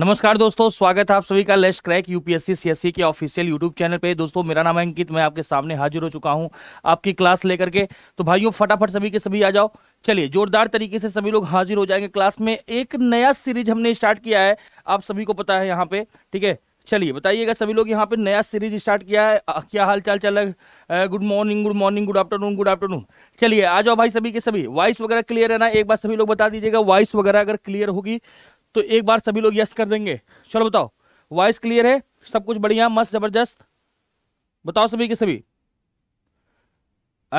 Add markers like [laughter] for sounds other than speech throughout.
नमस्कार दोस्तों स्वागत है आप सभी का लेश क्रैक यूपीएससी सीएससी के ऑफिशियल यूट्यूब चैनल पे दोस्तों मेरा नाम है अंकित मैं आपके सामने हाजिर हो चुका हूं आपकी क्लास लेकर के तो भाइयों फटाफट सभी के सभी आ जाओ चलिए जोरदार तरीके से सभी लोग हाजिर हो जाएंगे क्लास में एक नया सीरीज हमने स्टार्ट किया है आप सभी को पता है यहाँ पे ठीक है चलिए बताइएगा सभी लोग यहाँ पे नया सीरीज स्टार्ट किया है क्या हाल चाल चल रहा है good morning good morning good afternoon good afternoon चलिए आ जाओ भाई सभी के सभी वॉइस वगैरह क्लियर है ना एक बार सभी लोग बता दीजिएगा वॉइस वगैरह अगर क्लियर होगी तो एक बार सभी लोग यस कर देंगे चलो बताओ वॉइस क्लियर है सब कुछ बढ़िया मस्त ज़बरदस्त बताओ सभी के सभी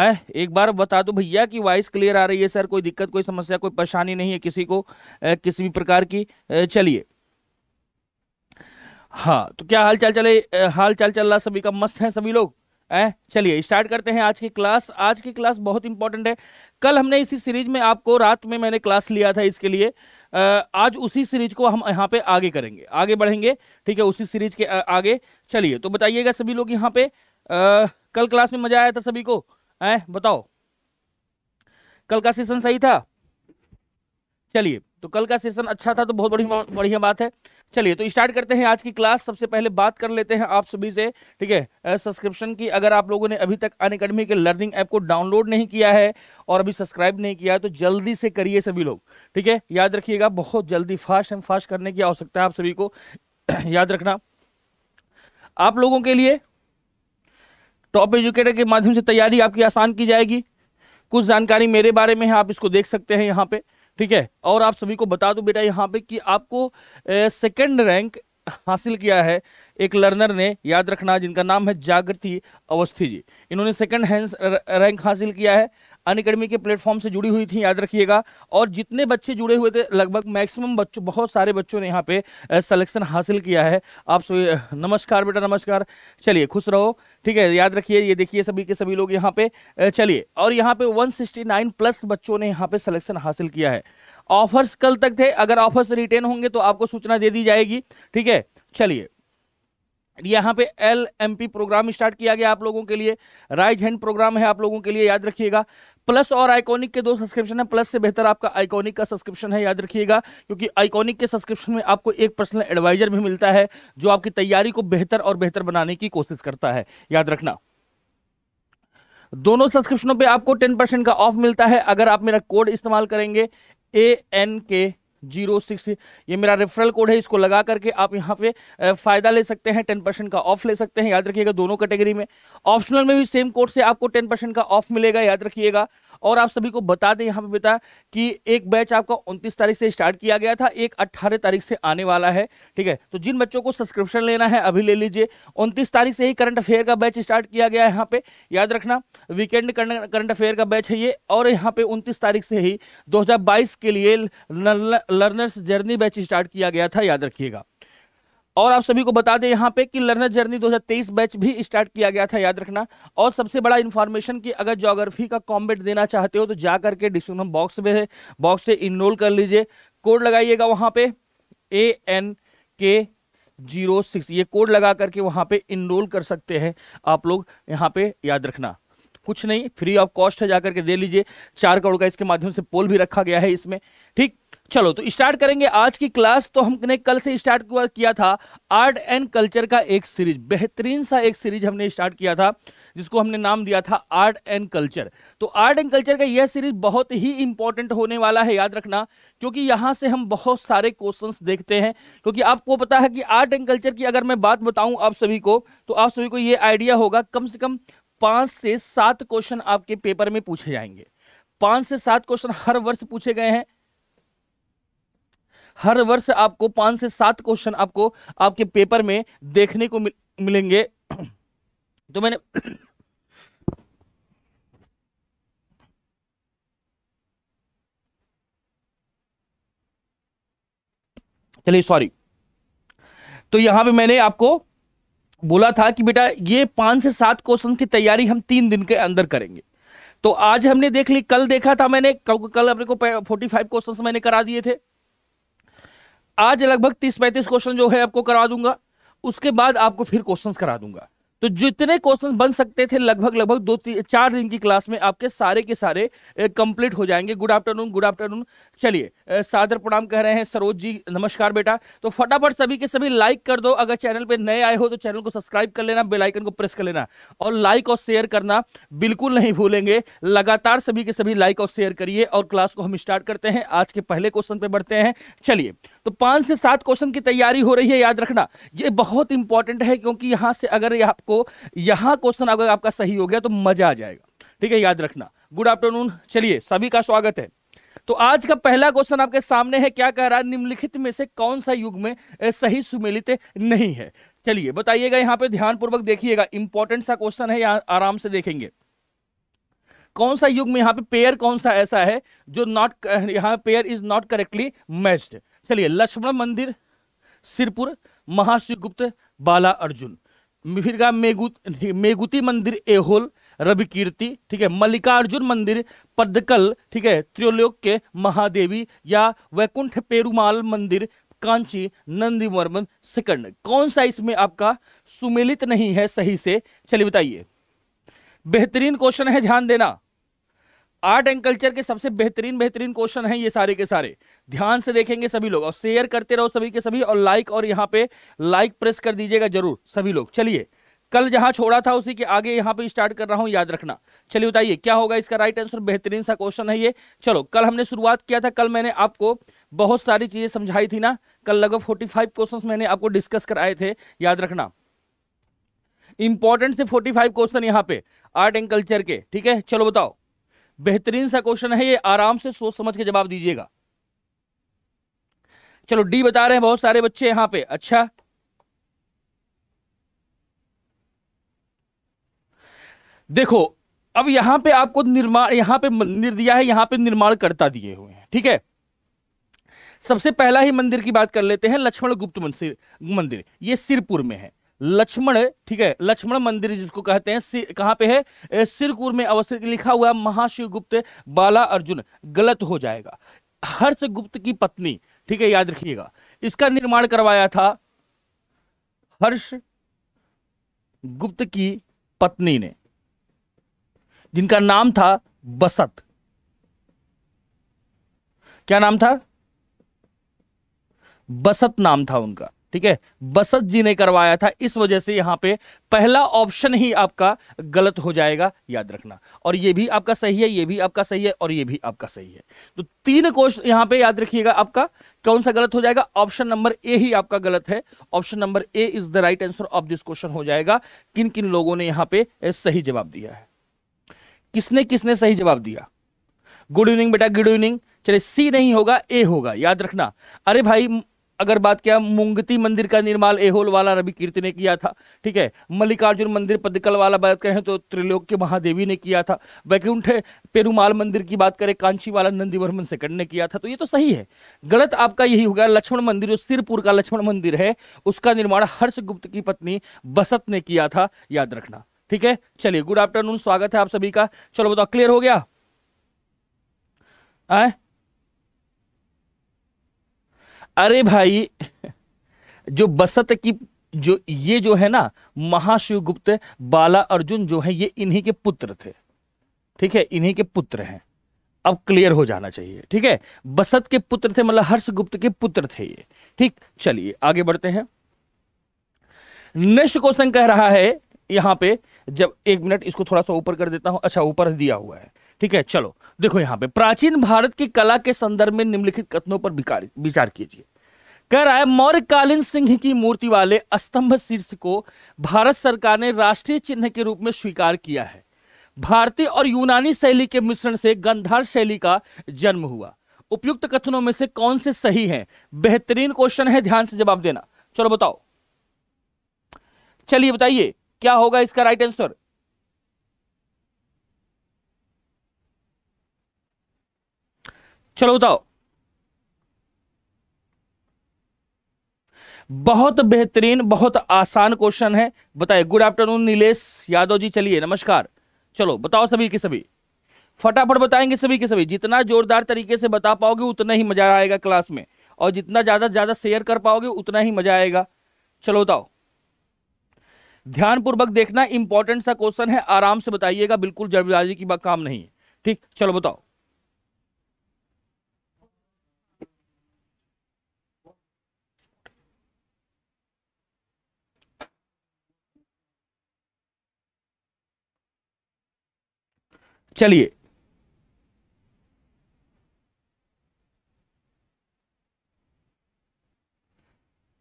आए एक बार बता दो भैया कि वॉइस क्लियर आ रही है सर कोई दिक्कत कोई समस्या कोई परेशानी नहीं है किसी को ए, किसी भी प्रकार की चलिए हाँ तो क्या हाल चाल चले हाल चाल चल रहा सभी का मस्त है सभी लोग है चलिए स्टार्ट करते हैं आज की क्लास आज की क्लास बहुत इंपॉर्टेंट है कल हमने इसी सीरीज में आपको रात में मैंने क्लास लिया था इसके लिए आज उसी सीरीज को हम यहाँ पे आगे करेंगे आगे बढ़ेंगे ठीक है उसी सीरीज के आगे चलिए तो बताइएगा सभी लोग यहाँ पे आ, कल क्लास में मजा आया था सभी को ए बताओ कल का सेशन सही था चलिए तो कल का सेशन अच्छा था तो बहुत बड़ी बढ़िया बात है चलिए तो स्टार्ट करते हैं आज की क्लास सबसे पहले बात कर लेते हैं आप सभी से ठीक है सब्सक्रिप्शन की अगर आप लोगों ने अभी तक अन अकेडमी के लर्निंग ऐप को डाउनलोड नहीं किया है और अभी सब्सक्राइब नहीं किया है तो जल्दी से करिए सभी लोग ठीक है याद रखिएगा बहुत जल्दी फास्ट एंड फास्ट करने की आवश्यकता है आप सभी को [clears throat] याद रखना आप लोगों के लिए टॉप एजुकेटर के माध्यम से तैयारी आपकी आसान की जाएगी कुछ जानकारी मेरे बारे में है आप इसको देख सकते हैं यहाँ पर ठीक है और आप सभी को बता दूं बेटा यहाँ पे कि आपको सेकंड रैंक हासिल किया है एक लर्नर ने याद रखना जिनका नाम है जागृति अवस्थी जी इन्होंने सेकंड हैंड रैंक हासिल किया है अन अकेडमी के प्लेटफॉर्म से जुड़ी हुई थी याद रखिएगा और जितने बच्चे जुड़े हुए थे लगभग मैक्सिमम बच्चों बहुत सारे बच्चों ने यहाँ पे सलेक्शन हासिल किया है आप सभी नमस्कार बेटा नमस्कार चलिए खुश रहो ठीक है याद रखिए ये देखिए सभी के सभी लोग यहाँ पे चलिए और यहाँ पे 169 प्लस बच्चों ने यहाँ पे सिलेक्शन हासिल किया है ऑफर्स कल तक थे अगर ऑफर्स रिटेन होंगे तो आपको सूचना दे दी जाएगी ठीक है चलिए यहाँ पे L M P program start किया गया आप लोगों के लिए राइज हैंड प्रोग्राम है आप लोगों के लिए याद रखिएगा प्लस और आइकॉनिक के दो सब्सक्रिप्शन है प्लस से बेहतर आपका आइकॉनिक का सब्सक्रिप्शन है याद रखिएगा क्योंकि आइकॉनिक के सब्सक्रिप्शन में आपको एक पर्सनल एडवाइजर भी मिलता है जो आपकी तैयारी को बेहतर और बेहतर बनाने की कोशिश करता है याद रखना दोनों सब्सक्रिप्शनों पर आपको टेन का ऑफ मिलता है अगर आप मेरा कोड इस्तेमाल करेंगे A N K zero six ये मेरा रेफरल कोड है इसको लगा करके आप यहाँ पे फ़ायदा ले सकते हैं टेन परसेंट का ऑफ ले सकते हैं याद रखिएगा दोनों कैटेगरी में ऑप्शनल में भी सेम कोड से आपको टेन परसेंट का ऑफ मिलेगा याद रखिएगा और आप सभी को बता दें यहाँ पे बता कि एक बैच आपका 29 तारीख से स्टार्ट किया गया था एक 18 तारीख से आने वाला है ठीक है तो जिन बच्चों को सब्सक्रिप्शन लेना है अभी ले लीजिए 29 तारीख से ही करंट अफेयर का बैच स्टार्ट किया गया है यहाँ पे याद रखना वीकेंड करंट अफेयर का बैच है ये और यहाँ पे उनतीस तारीख से ही दो के लिए लर्नर्स जर्नी बैच स्टार्ट किया गया था याद रखिएगा और आप सभी को बता दें यहाँ पे कि लर्नर जर्नी 2023 बैच भी स्टार्ट किया गया था याद रखना और सबसे बड़ा इन्फॉर्मेशन कि अगर ज्योग्राफी का कॉम्बेट देना चाहते हो तो जा करके डिस्क्रिप्शन बॉक्स में है बॉक्स से इनरोल कर लीजिए कोड लगाइएगा वहाँ पे A N K zero six ये कोड लगा करके वहाँ पे इनरोल कर सकते हैं आप लोग यहाँ पे याद रखना कुछ नहीं फ्री ऑफ कॉस्ट है जा करके दे लीजिए चार करोड़ का इसके माध्यम से पोल भी रखा गया है इसमें ठीक चलो तो स्टार्ट करेंगे आज की क्लास तो हमने कल से स्टार्ट किया था आर्ट एंड कल्चर का एक सीरीज बेहतरीन सा एक सीरीज हमने स्टार्ट किया था जिसको हमने नाम दिया था आर्ट एंड कल्चर तो आर्ट एंड कल्चर का यह सीरीज बहुत ही इंपॉर्टेंट होने वाला है याद रखना क्योंकि यहां से हम बहुत सारे क्वेश्चंस देखते हैं क्योंकि आपको पता है कि आर्ट एंड कल्चर की अगर मैं बात बताऊं आप सभी को तो आप सभी को ये आइडिया होगा कम से कम पांच से सात क्वेश्चन आपके पेपर में पूछे जाएंगे पांच से सात क्वेश्चन हर वर्ष पूछे गए हैं हर वर्ष आपको पांच से सात क्वेश्चन आपको आपके पेपर में देखने को मिल, मिलेंगे [clears throat] तो मैंने [clears throat] चलिए सॉरी तो यहां पे मैंने आपको बोला था कि बेटा ये पांच से सात क्वेश्चन की तैयारी हम तीन दिन के अंदर करेंगे तो आज हमने देख ली कल देखा था मैंने कल अपने को फोर्टी फाइव क्वेश्चन मैंने करा दिए थे आज लगभग तीस पैंतीस क्वेश्चन जो है आपको करा दूंगा उसके बाद आपको फिर क्वेश्चंस करा दूंगा तो जितने क्वेश्चन बन सकते थे लगभग लगभग दो चार दिन की क्लास में आपके सारे के सारे कंप्लीट हो जाएंगे गुड आफ्टरनून गुड आफ्टरनून चलिए सादर प्रणाम कह रहे हैं सरोज जी नमस्कार बेटा तो फटाफट सभी के सभी लाइक कर दो अगर चैनल पे नए आए हो तो चैनल को सब्सक्राइब कर लेना बेल आइकन को प्रेस कर लेना और लाइक और शेयर करना बिल्कुल नहीं भूलेंगे लगातार सभी के सभी लाइक और शेयर करिए और क्लास को हम स्टार्ट करते हैं आज के पहले क्वेश्चन पे बढ़ते हैं चलिए तो पांच से सात क्वेश्चन की तैयारी हो रही है याद रखना ये बहुत इंपॉर्टेंट है क्योंकि यहां से अगर यह आपको यहां क्वेश्चन अगर आपका सही हो गया तो मज़ा आ जाएगा ठीक है याद रखना गुड आफ्टरनून चलिए सभी का स्वागत है तो आज का पहला क्वेश्चन आपके सामने है क्या कह रहा है निम्नलिखित में से कौन सा युग में सही सुमेलित नहीं है चलिए बताइएगा यहां पर ध्यानपूर्वक देखिएगा इंपॉर्टेंट सा क्वेश्चन है यहाँ आराम से देखेंगे कौन सा युग में यहां पे पेयर कौन सा ऐसा है जो नॉट यहां pair is not correctly matched चलिए लक्ष्मण मंदिर सिरपुर महाशिवगुप्त बाला अर्जुन फिर मेगुत मेगुती मंदिर एहोल रवि कीर्ति ठीक है मल्लिकार्जुन मंदिर पद्दकल ठीक है त्रिलोक के महादेवी या वैकुंठ पेरुमाल मंदिर कांची नंदीवर्मन सिकंड कौन सा इसमें आपका सुमेलित नहीं है सही से चलिए बताइए बेहतरीन क्वेश्चन है ध्यान देना आर्ट एंड कल्चर के सबसे बेहतरीन बेहतरीन क्वेश्चन है ये सारे के सारे ध्यान से देखेंगे सभी लोग और शेयर करते रहो सभी के सभी और लाइक और यहाँ पे लाइक प्रेस कर दीजिएगा जरूर सभी लोग चलिए कल जहां छोड़ा था उसी के आगे यहाँ पे स्टार्ट कर रहा हूँ याद रखना चलिए बताइए क्या होगा इसका राइट आंसर बेहतरीन सा क्वेश्चन है ये चलो कल हमने शुरुआत किया था कल मैंने आपको बहुत सारी चीजें समझाई थी ना कल लगभग फोर्टी फाइव क्वेश्चन मैंने आपको डिस्कस कराए थे याद रखना इंपॉर्टेंट से फोर्टी फाइव क्वेश्चन यहाँ पे आर्ट एंड कल्चर के ठीक है चलो बताओ बेहतरीन सा क्वेश्चन है ये आराम से सोच समझ के जवाब दीजिएगा चलो डी बता रहे हैं बहुत सारे बच्चे यहां पे अच्छा देखो अब यहां पे आपको निर्माण यहां पे मंदिर दिया है यहां पे निर्माण करता दिए हुए हैं ठीक है सबसे पहला ही मंदिर की बात कर लेते हैं लक्ष्मण गुप्त मंदिर मंदिर ये सिरपुर में है लक्ष्मण ठीक है लक्ष्मण मंदिर जिसको कहते हैं कहां पे है सिरपुर में अवस्थित लिखा हुआ महाशिव गुप्त बाला अर्जुन गलत हो जाएगा हर्ष गुप्त की पत्नी ठीक है याद रखिएगा इसका निर्माण करवाया था हर्ष गुप्त की पत्नी ने जिनका नाम था बसत क्या नाम था बसत नाम था उनका ठीक है बसत जी ने करवाया था इस वजह से यहां पे पहला ऑप्शन ही आपका गलत हो जाएगा याद रखना और ये भी आपका सही है ये भी आपका सही है और ये भी आपका सही है तो तीन कोश यहां पे याद रखिएगा आपका कौन सा गलत हो जाएगा ऑप्शन नंबर ए ही आपका गलत है option number A is the right answer of this question हो जाएगा किन किन लोगों ने यहां पर सही जवाब दिया है किसने किसने सही जवाब दिया गुड इवनिंग बेटा गुड इवनिंग चले सी नहीं होगा ए होगा याद रखना अरे भाई अगर बात किया मुंगती मंदिर का निर्माण एहोल वाला रवि कीर्ति ने किया था ठीक है मल्लिकार्जुन मंदिर पदकल वाला बात करें तो के महादेवी ने किया था वैकुंठ पेरुमाल मंदिर की बात करें कांची वाला नंदीवर्मन सेकंड ने किया था तो ये तो सही है गलत आपका यही हो गया लक्ष्मण मंदिर जो सिरपुर का लक्ष्मण मंदिर है उसका निर्माण हर्षगुप्त की पत्नी बसत ने किया था याद रखना ठीक है चलिए गुड आफ्टरनून स्वागत है आप सभी का चलो बताओ तो क्लियर हो गया आए अरे भाई जो बसत की जो ये जो है ना महाशिवगुप्त बाला अर्जुन जो है ये इन्हीं के पुत्र थे ठीक है इन्हीं के पुत्र हैं अब क्लियर हो जाना चाहिए ठीक है बसत के पुत्र थे मतलब हर्षगुप्त के पुत्र थे ये ठीक चलिए आगे बढ़ते हैं नेक्स्ट क्वेश्चन कह रहा है यहां पे जब एक मिनट इसको थोड़ा सा ऊपर कर देता हूं अच्छा ऊपर दिया हुआ है ठीक है चलो देखो यहाँ पे प्राचीन भारत की कला के संदर्भ में निम्नलिखित कथनों पर विचार कीजिए कह रहा है मौर्यकालीन सिंह की मूर्ति वाले स्तंभ शीर्ष को भारत सरकार ने राष्ट्रीय चिन्ह के रूप में स्वीकार किया है भारतीय और यूनानी शैली के मिश्रण से गंधार शैली का जन्म हुआ उपयुक्त कथनों में से कौन से सही हैं बेहतरीन क्वेश्चन है ध्यान से जवाब देना चलो बताओ चलिए बताइए क्या होगा इसका राइट आंसर चलो बताओ बहुत बेहतरीन बहुत आसान क्वेश्चन है बताइए गुड आफ्टरनून नीलेश यादव जी चलिए नमस्कार चलो बताओ सभी के सभी फटाफट बताएंगे सभी के सभी जितना जोरदार तरीके से बता पाओगे उतना ही मजा आएगा क्लास में और जितना ज़्यादा से ज़्यादा शेयर कर पाओगे उतना ही मजा आएगा चलो बताओ ध्यानपूर्वक देखना इंपॉर्टेंट सा क्वेश्चन है आराम से बताइएगा बिल्कुल जल्दबाजी की बात काम नहीं है ठीक चलो बताओ चलिए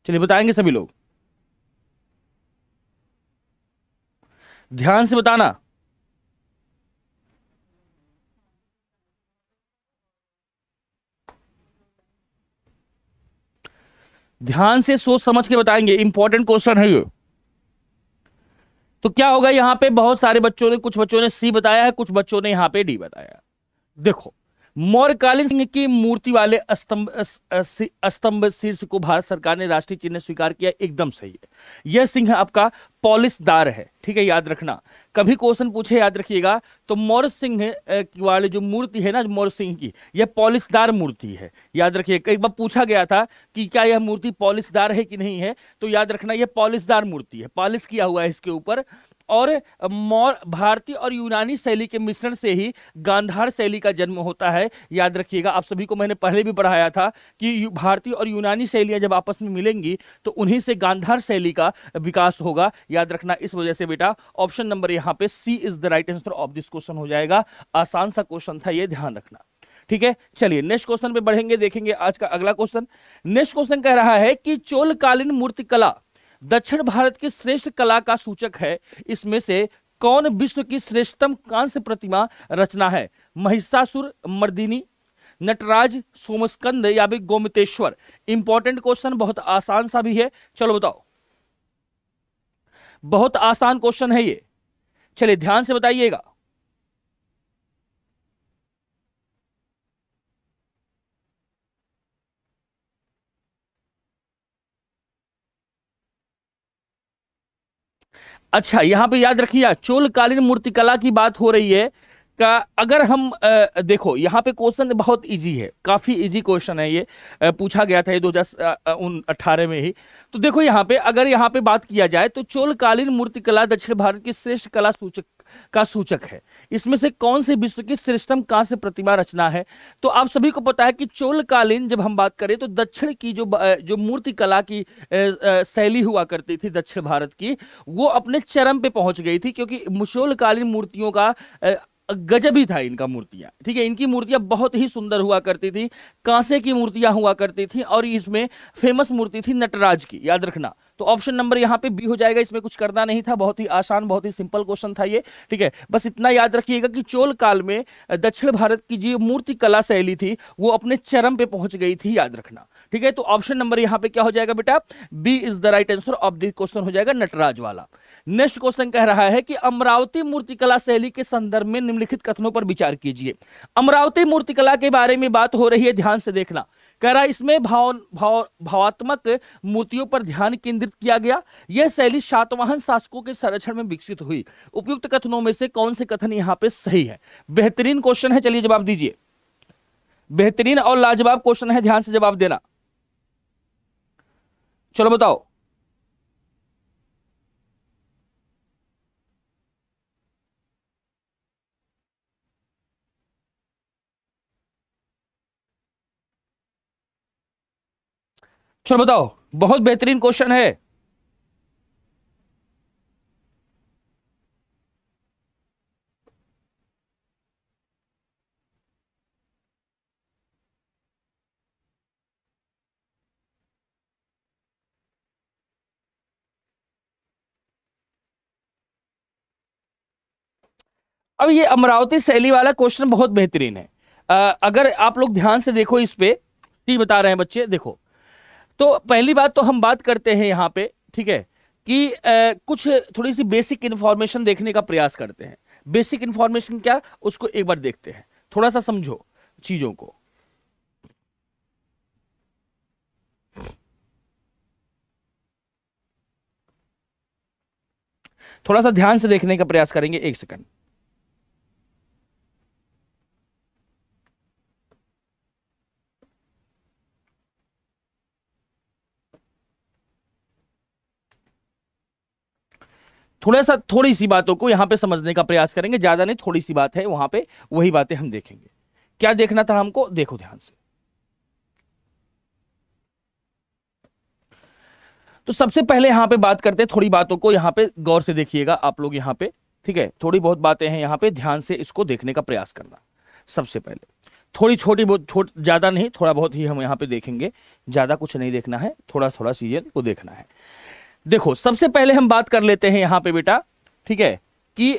चलिए बताएंगे सभी लोग ध्यान से बताना ध्यान से सोच समझ के बताएंगे इंपॉर्टेंट क्वेश्चन है ये तो क्या होगा यहां पे बहुत सारे बच्चों ने कुछ बच्चों ने सी बताया है कुछ बच्चों ने यहां पे डी बताया देखो मौर्यकालीन की मूर्ति वाले स्तंभ शीर्ष को भारत सरकार ने राष्ट्रीय चिन्ह स्वीकार किया एकदम सही है यह सिंह आपका पॉलिसदार है ठीक है याद रखना कभी क्वेश्चन पूछे याद रखिएगा तो मौर्य सिंह वाले जो मूर्ति है ना मौर्य सिंह की यह पॉलिसदार मूर्ति है याद रखिए कई बार पूछा गया था कि क्या यह मूर्ति पॉलिसदार है कि नहीं है तो याद रखना यह पॉलिसदार मूर्ति है पॉलिस किया हुआ है इसके ऊपर और भारतीय और यूनानी शैली के मिश्रण से ही गांधार शैली का जन्म होता है याद रखिएगा आप सभी को मैंने पहले भी पढ़ाया था कि भारतीय और यूनानी शैलियाँ जब आपस में मिलेंगी तो उन्हीं से गांधार शैली का विकास होगा याद रखना इस वजह से बेटा ऑप्शन नंबर यहाँ पे C is the right answer of this question हो जाएगा आसान सा क्वेश्चन था ये ध्यान रखना ठीक है चलिए नेक्स्ट क्वेश्चन पे बढ़ेंगे देखेंगे आज का अगला क्वेश्चन नेक्स्ट क्वेश्चन कह रहा है कि चोलकालीन मूर्तिकला दक्षिण भारत की श्रेष्ठ कला का सूचक है इसमें से कौन विश्व की श्रेष्ठतम कांस्य प्रतिमा रचना है महिषासुर मर्दिनी नटराज सोमस्कंद या भी गोमितेश्वर इंपॉर्टेंट क्वेश्चन बहुत आसान सा भी है चलो बताओ बहुत आसान क्वेश्चन है ये चलिए ध्यान से बताइएगा अच्छा यहाँ पे याद रखिए चोलकालीन मूर्तिकला की बात हो रही है का अगर हम आ, देखो यहाँ पे क्वेश्चन बहुत इजी है काफ़ी इजी क्वेश्चन है ये आ, पूछा गया था ये दो हज़ार में ही तो देखो यहाँ पे अगर यहाँ पे बात किया जाए तो चोलकालीन मूर्तिकला दक्षिण भारत की श्रेष्ठ कला सूचक का सूचक है इसमें से कौन से विश्व की श्रेष्ठम कांस्य प्रतिमा रचना है तो आप सभी को पता है कि चोलकालीन जब हम बात करें तो दक्षिण की जो जो मूर्ति कला की शैली हुआ करती थी दक्षिण भारत की वो अपने चरम पे पहुंच गई थी क्योंकि मुशोलकालीन मूर्तियों का गजब ही था इनका मूर्तियां ठीक है इनकी मूर्तियां बहुत ही सुंदर हुआ करती थी कांसे की मूर्तियां हुआ करती थी और इसमें फेमस मूर्ति थी नटराज की याद रखना तो ऑप्शन नंबर यहां पे बी हो जाएगा इसमें कुछ करना नहीं था बहुत ही आसान बहुत ही सिंपल क्वेश्चन था ये ठीक है बस इतना याद रखिएगा कि चोल काल में दक्षिण भारत की जो मूर्ति कला शैली थी वो अपने चरम पे पहुंच गई थी याद रखना ठीक है तो ऑप्शन नंबर यहां पे क्या हो जाएगा बेटा B is the right answer of the question हो जाएगा नटराज वाला नेक्स्ट क्वेश्चन कह रहा है कि अमरावती मूर्तिकला शैली के संदर्भ में निम्नलिखित कथनों पर विचार कीजिए अमरावती मूर्तिकला के बारे में बात हो रही है ध्यान से देखना कह रहा है इसमें भाव भाव भावात्मक मूर्तियों पर ध्यान केंद्रित किया गया यह शैली सातवाहन शासकों के संरक्षण में विकसित हुई उपयुक्त कथनों में से कौन से कथन यहाँ पे सही है बेहतरीन क्वेश्चन है चलिए जवाब दीजिए बेहतरीन और लाजवाब क्वेश्चन है ध्यान से जवाब देना चलो बताओ चलो बताओ बहुत बेहतरीन क्वेश्चन है अब ये अमरावती शैली वाला क्वेश्चन बहुत बेहतरीन है आ, अगर आप लोग ध्यान से देखो इस पे बता रहे हैं बच्चे देखो तो पहली बात तो हम बात करते हैं यहाँ पे ठीक है कि ए, कुछ थोड़ी सी बेसिक इन्फॉर्मेशन देखने का प्रयास करते हैं बेसिक इन्फॉर्मेशन क्या उसको एक बार देखते हैं थोड़ा सा समझो चीज़ों को थोड़ा सा ध्यान से देखने का प्रयास करेंगे एक सेकंड थोड़ा सा थोड़ी सी बातों को यहाँ पे समझने का प्रयास करेंगे ज़्यादा नहीं थोड़ी सी बात है वहां पे वही बातें हम देखेंगे क्या देखना था हमको देखो ध्यान से तो सबसे पहले यहाँ पे बात करते हैं थोड़ी बातों को यहाँ पे गौर से देखिएगा आप लोग यहाँ पे ठीक है थोड़ी बहुत बातें हैं यहाँ पे ध्यान से इसको देखने का प्रयास करना सबसे पहले थोड़ी छोटी बहुत छोट ज़्यादा नहीं थोड़ा बहुत ही हम यहाँ पे देखेंगे ज़्यादा कुछ नहीं देखना है थोड़ा थोड़ा सीरियल को देखना है देखो सबसे पहले हम बात कर लेते हैं यहां पे बेटा ठीक है कि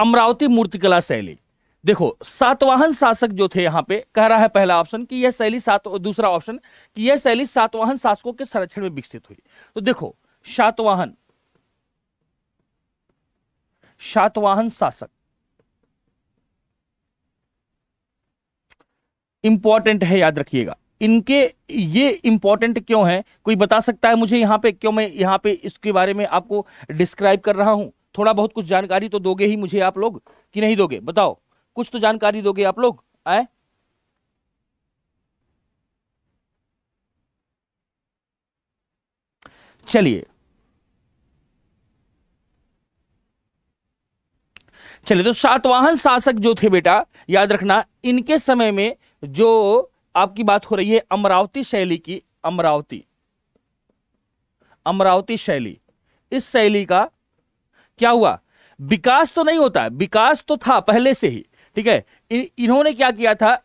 अमरावती मूर्तिकला शैली देखो सातवाहन शासक जो थे यहां पे कह रहा है पहला ऑप्शन कि यह शैली सात दूसरा ऑप्शन कि यह शैली सातवाहन शासकों के संरक्षण में विकसित हुई तो देखो सातवाहन सातवाहन शासक इंपॉर्टेंट है याद रखिएगा इनके ये इंपॉर्टेंट क्यों है कोई बता सकता है मुझे यहाँ पे क्यों मैं यहाँ पे इसके बारे में आपको डिस्क्राइब कर रहा हूँ थोड़ा बहुत कुछ जानकारी तो दोगे ही मुझे आप लोग कि नहीं दोगे बताओ कुछ तो जानकारी दोगे आप लोग आए चलिए चलिए तो सातवाहन शासक जो थे बेटा याद रखना इनके समय में जो आपकी बात हो रही है अमरावती शैली की अमरावती अमरावती शैली इस शैली का क्या हुआ विकास तो नहीं होता विकास तो था पहले से ही ठीक है इन, इन्होंने क्या किया था आ,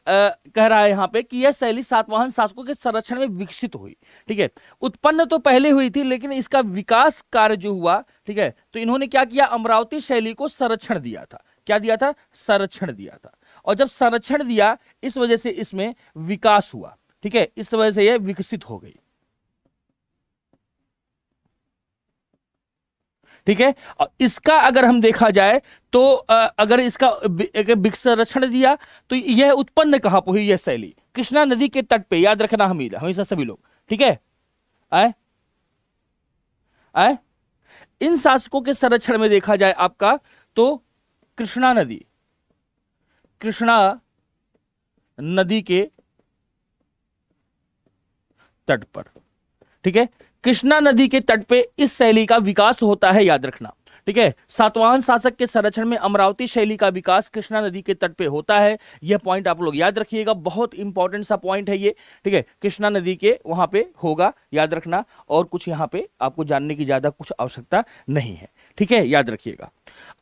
कह रहा है यहां पे कि यह शैली सातवाहन शासकों के संरक्षण में विकसित हुई ठीक है उत्पन्न तो पहले हुई थी लेकिन इसका विकास कार्य जो हुआ ठीक है तो इन्होंने क्या किया अमरावती शैली को संरक्षण दिया था क्या दिया था संरक्षण दिया था और जब संरक्षण दिया इस वजह से इसमें विकास हुआ ठीक है इस वजह से यह विकसित हो गई ठीक है और इसका अगर हम देखा जाए तो अगर इसका संरक्षण दिया तो यह उत्पन्न कहां पर हुई यह शैली कृष्णा नदी के तट पे याद रखना हमीद हमेशा सभी लोग ठीक है आए आए इन शासकों के संरक्षण में देखा जाए आपका तो कृष्णा नदी कृष्णा नदी के तट पर ठीक है कृष्णा नदी के तट पे इस शैली का विकास होता है याद रखना ठीक है सातवाहन शासक के संरक्षण में अमरावती शैली का विकास कृष्णा नदी के तट पे होता है यह पॉइंट आप लोग याद रखिएगा बहुत इंपॉर्टेंट सा पॉइंट है ये ठीक है कृष्णा नदी के वहां पे होगा याद रखना और कुछ यहां पे आपको जानने की ज्यादा कुछ आवश्यकता नहीं है ठीक है याद रखिएगा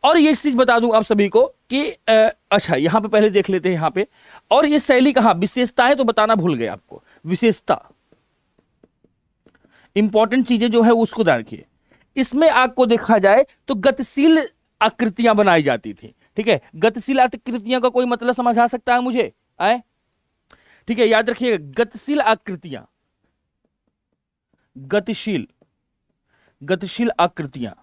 और ये चीज बता दूं आप सभी को कि आ, अच्छा यहां पे पहले देख लेते हैं यहां पे और ये शैली कहा विशेषता है तो बताना भूल गए आपको विशेषता इंपॉर्टेंट चीजें जो है उसको ध्यान रखिए इसमें आपको देखा जाए तो गतिशील आकृतियां बनाई जाती थी ठीक है गतिशील आकृतियां का कोई मतलब समझ आ सकता है मुझे आए ठीक है याद रखिएगा गतिशील आकृतियां गतिशील गतिशील आकृतियां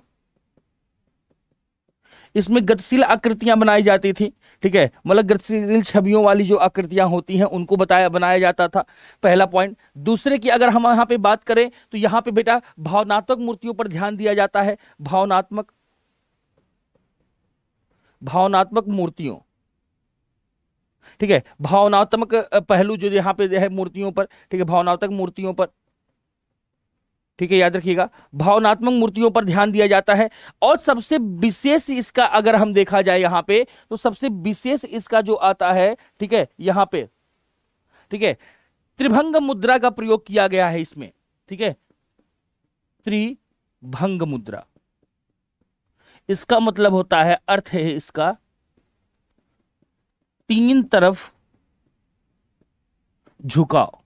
इसमें गतिशील आकृतियां बनाई जाती थी ठीक है मतलब गतिशील छवियों वाली जो आकृतियां होती हैं उनको बताया बनाया जाता था पहला पॉइंट दूसरे की अगर हम यहाँ पे बात करें तो यहाँ पे बेटा भावनात्मक मूर्तियों पर ध्यान दिया जाता है भावनात्मक भावनात्मक मूर्तियों ठीक है भावनात्मक पहलू जो यहाँ पे है मूर्तियों पर ठीक है भावनात्मक मूर्तियों पर ठीक है याद रखिएगा भावनात्मक मूर्तियों पर ध्यान दिया जाता है और सबसे विशेष इसका अगर हम देखा जाए यहां पे तो सबसे विशेष इसका जो आता है ठीक है यहां पे ठीक है त्रिभंग मुद्रा का प्रयोग किया गया है इसमें ठीक है त्रिभंग मुद्रा इसका मतलब होता है अर्थ है इसका तीन तरफ झुकाव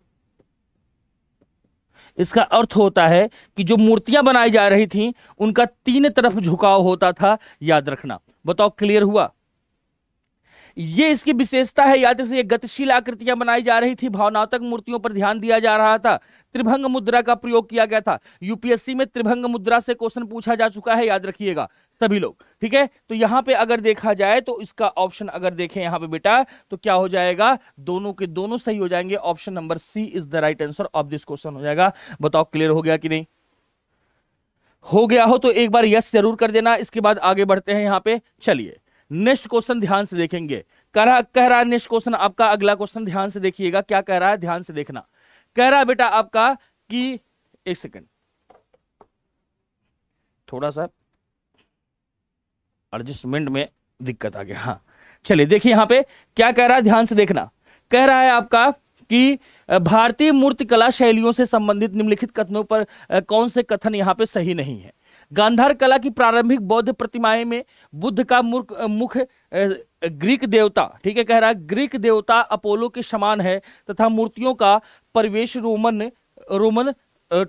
इसका अर्थ होता है कि जो मूर्तियां बनाई जा रही थीं उनका तीन तरफ झुकाव होता था याद रखना बताओ क्लियर हुआ ये इसकी विशेषता है याद से गतिशील आकृतियां बनाई जा रही थी भावनात्मक मूर्तियों पर ध्यान दिया जा रहा था त्रिभंग मुद्रा का प्रयोग किया गया था यूपीएससी में त्रिभंग मुद्रा से क्वेश्चन पूछा जा चुका है याद रखिएगा सभी लोग ठीक है तो यहां पे अगर देखा जाए तो इसका ऑप्शन अगर देखें यहां पे बेटा तो क्या हो जाएगा दोनों के दोनों सही हो जाएंगे option number C is the right answer of this question हो जाएगा बताओ क्लियर हो गया कि नहीं हो गया हो तो एक बार यस जरूर कर देना इसके बाद आगे बढ़ते हैं यहां पे चलिए नेक्स्ट क्वेश्चन ध्यान से देखेंगे करा कह रहा है नेक्स्ट क्वेश्चन आपका अगला क्वेश्चन ध्यान से देखिएगा क्या कह रहा है ध्यान से देखना कह रहा बेटा आपका कि एक सेकंड थोड़ा सा एडजस्टमेंट में दिक्कत आ गया हाँ चलिए देखिए यहाँ पे क्या कह रहा है ध्यान से देखना कह रहा है आपका कि भारतीय मूर्तिकला शैलियों से संबंधित निम्नलिखित कथनों पर कौन से कथन यहाँ पे सही नहीं है गांधार कला की प्रारंभिक बौद्ध प्रतिमाएं में बुद्ध का मुख मुख ग्रीक देवता ठीक है कह रहा है ग्रीक देवता अपोलो के समान है तथा मूर्तियों का परिवेश रोमन रोमन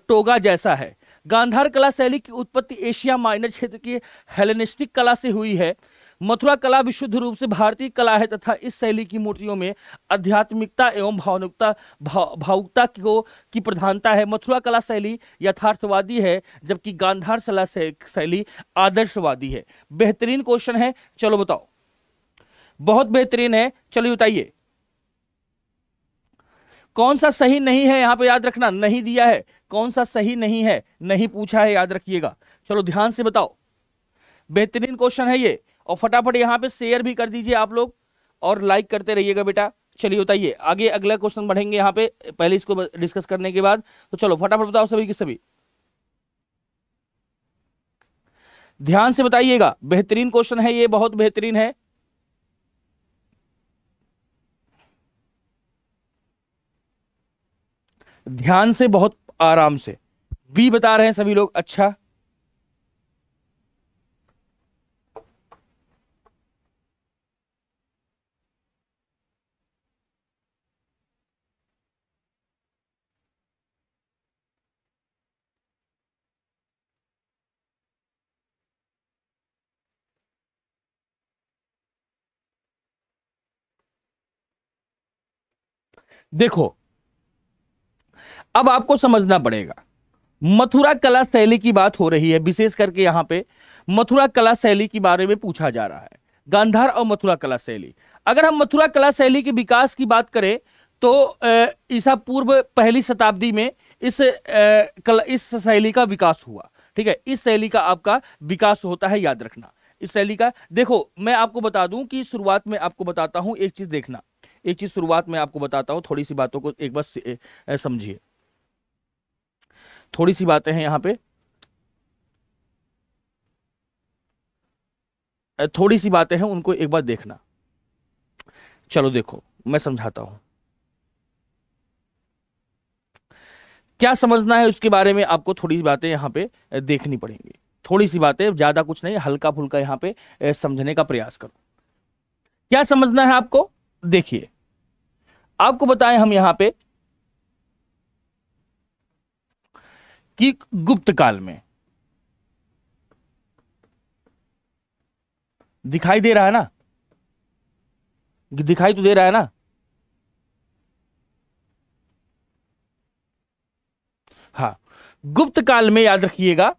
टोगा जैसा है गांधार कला शैली की उत्पत्ति एशिया माइनर क्षेत्र की हेलेनिस्टिक कला से हुई है मथुरा कला विशुद्ध रूप से भारतीय कला है तथा इस शैली की मूर्तियों में आध्यात्मिकता एवं भावनुकता भावुकता को की प्रधानता है मथुरा कला शैली यथार्थवादी है जबकि गांधार कला शैली आदर्शवादी है बेहतरीन क्वेश्चन है चलो बताओ बहुत बेहतरीन है चलो बताइए कौन सा सही नहीं है यहाँ पे याद रखना नहीं दिया है कौन सा सही नहीं है नहीं पूछा है याद रखिएगा चलो ध्यान से बताओ बेहतरीन क्वेश्चन है ये और फटाफट यहाँ पे शेयर भी कर दीजिए आप लोग और लाइक करते रहिएगा बेटा चलिए बताइए आगे अगला क्वेश्चन बढ़ेंगे यहाँ पे पहले इसको डिस्कस करने के बाद तो चलो फटाफट बताओ सभी के सभी ध्यान से बताइएगा बेहतरीन क्वेश्चन है ये बहुत बेहतरीन है ध्यान से बहुत आराम से बी बता रहे हैं सभी लोग अच्छा देखो अब आपको समझना पड़ेगा मथुरा कला शैली की बात हो रही है विशेष करके यहाँ पे मथुरा कला शैली के बारे में पूछा जा रहा है गांधार और मथुरा कला शैली अगर हम मथुरा कला शैली के विकास की बात करें तो ईसा पूर्व पहली शताब्दी में इस कला इस शैली का विकास हुआ ठीक है इस शैली का आपका विकास होता है याद रखना इस शैली का देखो मैं आपको बता दूं कि शुरुआत में आपको बताता हूं एक चीज़ देखना एक चीज़ शुरुआत में आपको बताता हूं थोड़ी सी बातों को एक बार समझिए थोड़ी सी बातें हैं यहाँ पे थोड़ी सी बातें हैं उनको एक बार देखना चलो देखो मैं समझाता हूं क्या समझना है उसके बारे में आपको थोड़ी सी बातें यहां पे देखनी पड़ेंगी थोड़ी सी बातें ज्यादा कुछ नहीं हल्का फुल्का यहां पे समझने का प्रयास करो क्या समझना है आपको देखिए आपको बताएं हम यहां पे कि गुप्त काल में दिखाई दे रहा है ना दिखाई तो दे रहा है ना हाँ गुप्त काल में याद रखिएगा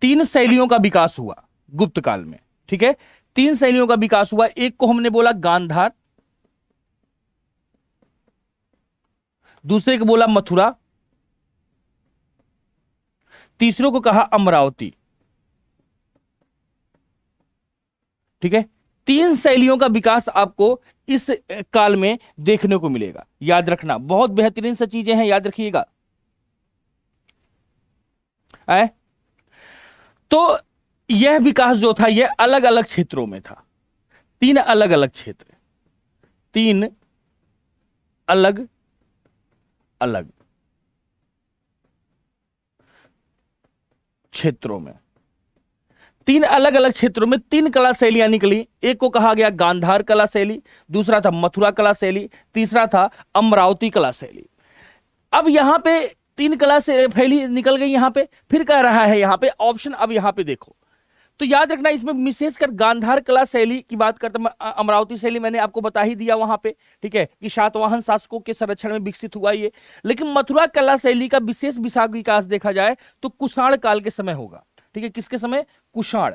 तीन शैलियों का विकास हुआ गुप्त काल में ठीक है तीन शैलियों का विकास हुआ एक को हमने बोला गांधार दूसरे को बोला मथुरा तीसरों को कहा अमरावती ठीक है तीन शैलियों का विकास आपको इस काल में देखने को मिलेगा याद रखना बहुत बेहतरीन सा चीजें हैं याद रखिएगा तो यह विकास जो था यह अलग अलग क्षेत्रों में था तीन अलग अलग क्षेत्र तीन अलग अलग क्षेत्रों में तीन अलग अलग क्षेत्रों में तीन कला शैलियां निकली एक को कहा गया गांधार कला शैली दूसरा था मथुरा कला शैली तीसरा था अमरावती कला शैली अब यहां पे तीन कला से फैली निकल गई यहां पे फिर कह रहा है यहां पे ऑप्शन अब यहां पे देखो तो याद रखना इसमें विशेषकर गांधार कला शैली की बात करता अमरावती शैली मैंने आपको बता ही दिया वहां पे ठीक है कि सातवाहन शासकों के संरक्षण में विकसित हुआ ये लेकिन मथुरा कला शैली का विशेष विशाख विकास देखा जाए तो कुषाण काल के समय होगा ठीक है किसके समय कुषाण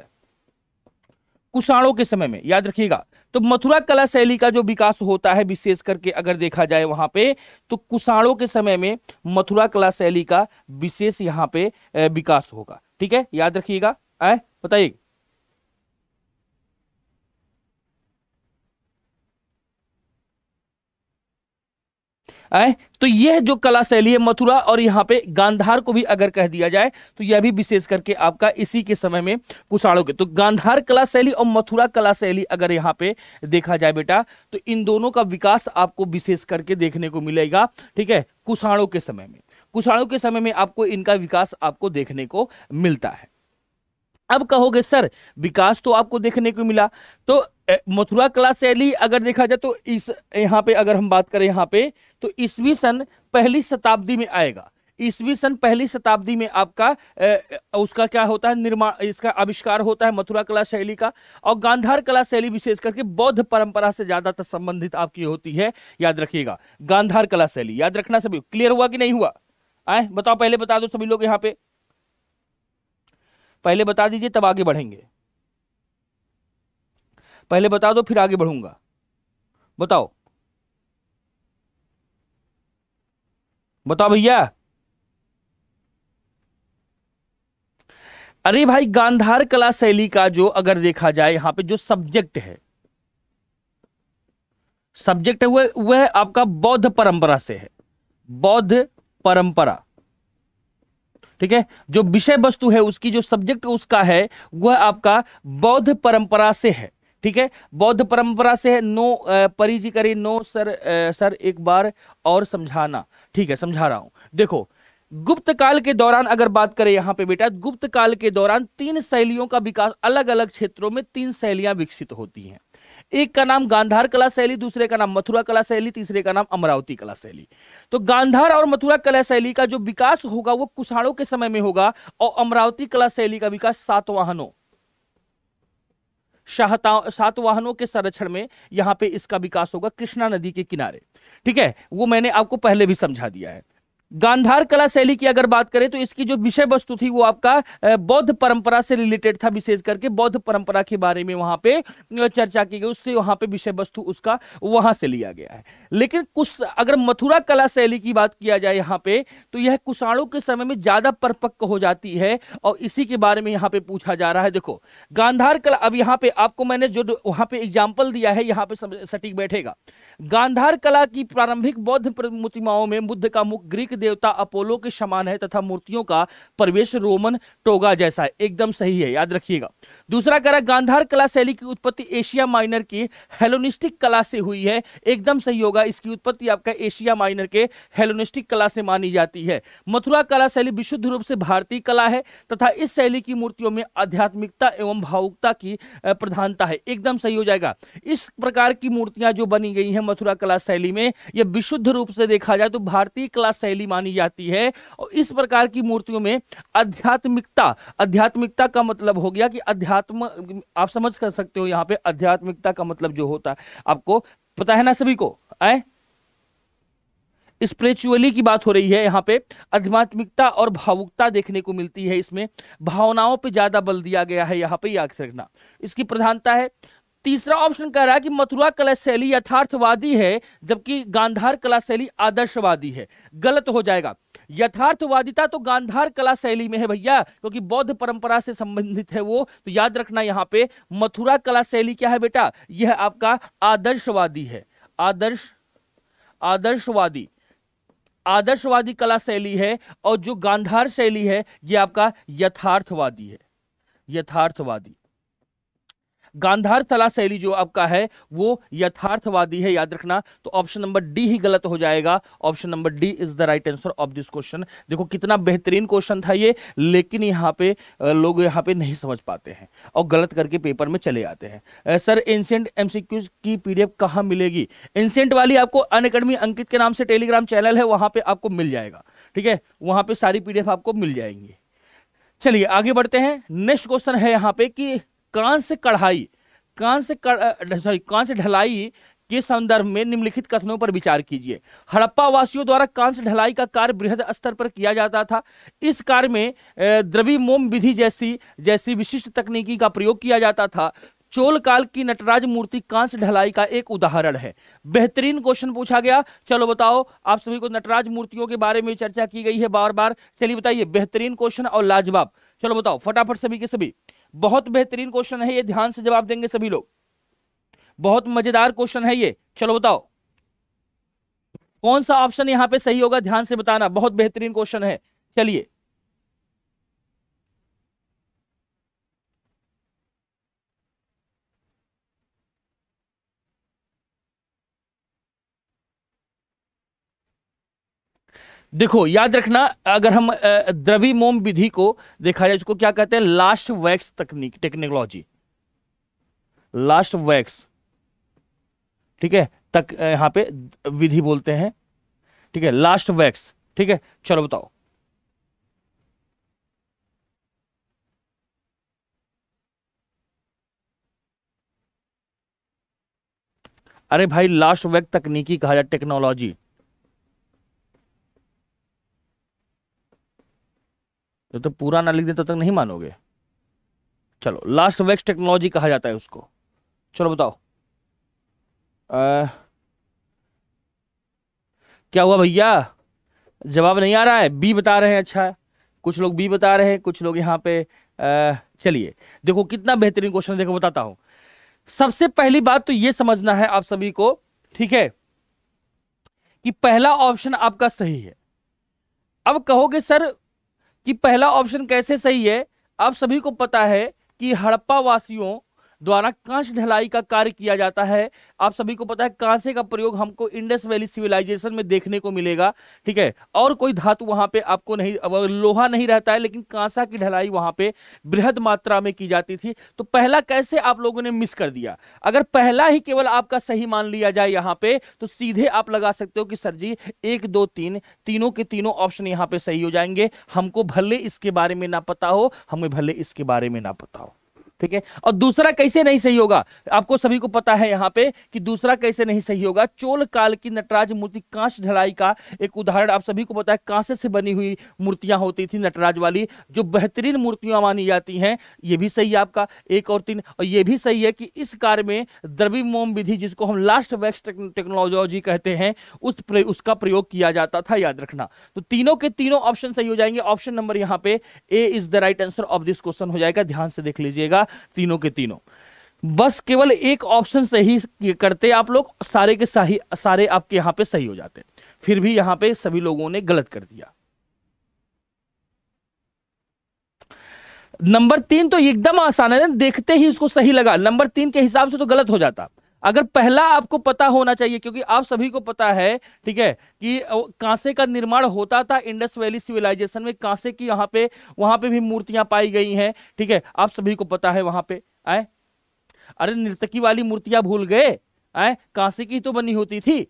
कुषाणों के समय में याद रखिएगा तो मथुरा कला शैली का जो विकास होता है विशेष करके अगर देखा जाए वहां पे तो कुषाणों के समय में मथुरा कला शैली का विशेष यहाँ पे विकास होगा ठीक है याद रखिएगा बताइए आए तो यह जो कला शैली है मथुरा और यहाँ पे गांधार को भी अगर कह दिया जाए तो यह भी विशेष करके आपका इसी के समय में कुषाणों के तो गांधार कला शैली और मथुरा कला शैली अगर यहाँ पे देखा जाए बेटा तो इन दोनों का विकास आपको विशेष करके देखने को मिलेगा ठीक है कुषाणों के समय में कुषाणों के समय में आपको इनका विकास आपको देखने को मिलता है अब कहोगे सर विकास तो आपको देखने को मिला तो मथुरा कला शैली अगर देखा जाए तो इस यहाँ पे अगर हम बात करें यहाँ पे तो ईस्वी सन पहली शताब्दी में आएगा ईस्वी सन पहली शताब्दी में आपका ए, उसका क्या होता है निर्माण इसका आविष्कार होता है मथुरा कला शैली का और गांधार कला शैली विशेष करके बौद्ध परंपरा से ज्यादातर संबंधित आपकी होती है याद रखिएगा गांधार कला शैली याद रखना सभी क्लियर हुआ कि नहीं हुआ आए बताओ पहले बता दो सभी लोग यहाँ पे पहले बता दीजिए तब आगे बढ़ेंगे पहले बता दो फिर आगे बढ़ूंगा बताओ बताओ भैया अरे भाई गांधार कला शैली का जो अगर देखा जाए यहां पे जो सब्जेक्ट है सब्जेक्ट है वह वह आपका बौद्ध परंपरा से है बौद्ध परंपरा ठीक है जो विषय वस्तु है उसकी जो सब्जेक्ट उसका है वह आपका बौद्ध परंपरा से है ठीक है बौद्ध परंपरा से है नो परिजी करे नो सर ए, सर एक बार और समझाना ठीक है समझा रहा हूं देखो गुप्त काल के दौरान अगर बात करें यहां पे बेटा गुप्त काल के दौरान तीन शैलियों का विकास अलग अलग क्षेत्रों में तीन शैलियां विकसित होती हैं एक का नाम गांधार कला शैली दूसरे का नाम मथुरा कला शैली तीसरे का नाम अमरावती कला शैली तो गांधार और मथुरा कला शैली का जो विकास होगा वो कुषाणों के समय में होगा और अमरावती कला शैली का विकास सातवाहनों शाहता सातवाहनों के संरक्षण में यहां पे इसका विकास होगा कृष्णा नदी के किनारे ठीक है वो मैंने आपको पहले भी समझा दिया है गांधार कला शैली की अगर बात करें तो इसकी जो विषय वस्तु थी वो आपका बौद्ध परंपरा से रिलेटेड था विशेष करके बौद्ध परंपरा के बारे में वहां पे चर्चा की गई उससे वहां पे विषय वस्तु उसका वहां से लिया गया है लेकिन कुछ अगर मथुरा कला शैली की बात किया जाए यहाँ पे तो यह कुषाणों के समय में ज्यादा परपक्क हो जाती है और इसी के बारे में यहाँ पे पूछा जा रहा है देखो गांधार कला अब यहाँ पे आपको मैंने जो वहां पे एग्जाम्पल दिया है यहाँ पे सटीक बैठेगा गांधार कला की प्रारंभिक बौद्ध प्रतिमाओं में बुद्ध का मुख ग्रीक देवता अपोलो के समान है तथा मूर्तियों का प्रवेश रोमन टोगा जैसा है एकदम सही है याद रखिएगा दूसरा कह रहा गांधार कला शैली की उत्पत्ति एशिया माइनर की हेलोनिस्टिक कला से हुई है एकदम सही होगा इसकी उत्पत्ति आपका एशिया माइनर के हेलोनिस्टिक कला से मानी जाती है मथुरा कला शैली विशुद्ध रूप से भारतीय कला है तथा इस शैली की मूर्तियों में आध्यात्मिकता एवं भावुकता की प्रधानता है एकदम सही हो जाएगा इस प्रकार की मूर्तियां जो बनी गई है मथुरा कला शैली में यह विशुद्ध रूप से देखा जाए तो भारतीय कला शैली मानी जाती है और इस प्रकार की मूर्तियों में आध्यात्मिकता आध्यात्मिकता का मतलब हो गया कि अध्यात्म आप समझ कर सकते हो यहाँ पे आध्यात्मिकता का मतलब जो होता है आपको पता है ना सभी को आए स्पिरिचुअली की बात हो रही है यहाँ पे आध्यात्मिकता और भावुकता देखने को मिलती है इसमें भावनाओं पे ज्यादा बल दिया गया है यहाँ पे याद रखना इसकी प्रधानता है तीसरा ऑप्शन कह रहा है कि मथुरा कला शैली यथार्थवादी है जबकि गांधार कला शैली आदर्शवादी है गलत हो जाएगा यथार्थवादिता तो गांधार कला शैली में है भैया क्योंकि बौद्ध परंपरा से संबंधित है वो तो याद रखना यहाँ पे मथुरा कला शैली क्या है बेटा यह आपका आदर्शवादी है आदर्श आदर्शवादी आदर्शवादी कला शैली है और जो गांधार शैली है यह आपका यथार्थवादी है यथार्थवादी गांधार तला शैली जो आपका है वो यथार्थवादी है याद रखना तो ऑप्शन नंबर डी ही गलत हो जाएगा option number D is the right answer of this question देखो कितना बेहतरीन क्वेश्चन था ये लेकिन यहाँ पे लोग यहाँ पे नहीं समझ पाते हैं और गलत करके पेपर में चले आते हैं सर एंसेंट एम की पीडीएफ कहाँ मिलेगी एंसेंट वाली आपको अन अंकित के नाम से टेलीग्राम चैनल है वहां पर आपको मिल जाएगा ठीक है वहां पर सारी पी आपको मिल जाएंगी चलिए आगे बढ़ते हैं नेक्स्ट क्वेश्चन है यहाँ पे कि कांस कढ़ाई कांस सॉरी कांस ढलाई के संदर्भ में निम्नलिखित कथनों पर विचार कीजिए हड़प्पा वासियों द्वारा कांस ढलाई का कार्य बृहद स्तर पर किया जाता था इस कार्य में मोम विधि जैसी जैसी विशिष्ट तकनीकी का प्रयोग किया जाता था चोल काल की नटराज मूर्ति कांस ढलाई का एक उदाहरण है बेहतरीन क्वेश्चन पूछा गया चलो बताओ आप सभी को नटराज मूर्तियों के बारे में चर्चा की गई है बार बार चलिए बताइए बेहतरीन क्वेश्चन और लाजवाब चलो बताओ फटाफट सभी के सभी बहुत बेहतरीन क्वेश्चन है ये ध्यान से जवाब देंगे सभी लोग बहुत मजेदार क्वेश्चन है ये चलो बताओ कौन सा ऑप्शन यहां पे सही होगा ध्यान से बताना बहुत बेहतरीन क्वेश्चन है चलिए देखो याद रखना अगर हम द्रवी मोम विधि को देखा जाए इसको क्या कहते हैं लास्ट वैक्स तकनीक टेक्नोलॉजी लास्ट वैक्स ठीक है तक यहां पे विधि बोलते हैं ठीक है लास्ट वैक्स ठीक है चलो बताओ अरे भाई लास्ट वैक्स तकनीकी कहा जाए टेक्नोलॉजी जब तक तो पूरा ना लिख दें तब तक नहीं मानोगे चलो लास्ट वेक्स टेक्नोलॉजी कहा जाता है उसको चलो बताओ आ, क्या हुआ भैया जवाब नहीं आ रहा है बी बता रहे हैं अच्छा कुछ लोग बी बता रहे हैं कुछ लोग यहाँ पे चलिए देखो कितना बेहतरीन क्वेश्चन देखो बताता हूँ सबसे पहली बात तो ये समझना है आप सभी को ठीक है कि पहला ऑप्शन आपका सही है अब कहोगे सर कि पहला ऑप्शन कैसे सही है आप सभी को पता है कि हड़प्पा वासियों द्वारा कांच ढलाई का कार्य किया जाता है आप सभी को पता है कांसे का प्रयोग हमको इंडस वैली सिविलाइजेशन में देखने को मिलेगा ठीक है और कोई धातु वहां पे आपको नहीं लोहा नहीं रहता है लेकिन कांसा की ढलाई वहां पे बृहद मात्रा में की जाती थी तो पहला कैसे आप लोगों ने मिस कर दिया अगर पहला ही केवल आपका सही मान लिया जाए यहाँ पे तो सीधे आप लगा सकते हो कि सर जी एक दो तीन तीनों के तीनों ऑप्शन यहाँ पे सही हो जाएंगे हमको भले इसके बारे में ना पता हो हमें भले इसके बारे में ना पता हो ठीक है और दूसरा कैसे नहीं सही होगा आपको सभी को पता है यहाँ पे कि दूसरा कैसे नहीं सही होगा चोल काल की नटराज मूर्ति कांच ढलाई का एक उदाहरण आप सभी को पता है कांसे से बनी हुई मूर्तियां होती थी नटराज वाली जो बेहतरीन मूर्तियां मानी जाती हैं ये भी सही है आपका एक और तीन और ये भी सही है कि इस कार्य में मोम विधि जिसको हम लास्ट वैक्स टेक्नोलॉजी कहते हैं उस प्रय, उसका प्रयोग किया जाता था याद रखना तो तीनों के तीनों ऑप्शन सही हो जाएंगे ऑप्शन नंबर यहाँ पे A is the right answer of this question हो जाएगा ध्यान से देख लीजिएगा तीनों के तीनों बस केवल एक ऑप्शन सही करते आप लोग सारे के सही सारे आपके यहां पे सही हो जाते फिर भी यहां पे सभी लोगों ने गलत कर दिया नंबर तीन तो एकदम आसान है देखते ही इसको सही लगा नंबर तीन के हिसाब से तो गलत हो जाता अगर पहला आपको पता होना चाहिए क्योंकि आप सभी को पता है ठीक है कि कांसे का निर्माण होता था इंडस वैली सिविलाइजेशन में कांसे की यहाँ पे वहां पे भी मूर्तियां पाई गई हैं ठीक है आप सभी को पता है वहां पे आए अरे नृतकी वाली मूर्तियां भूल गए आए कांसे की तो बनी होती थी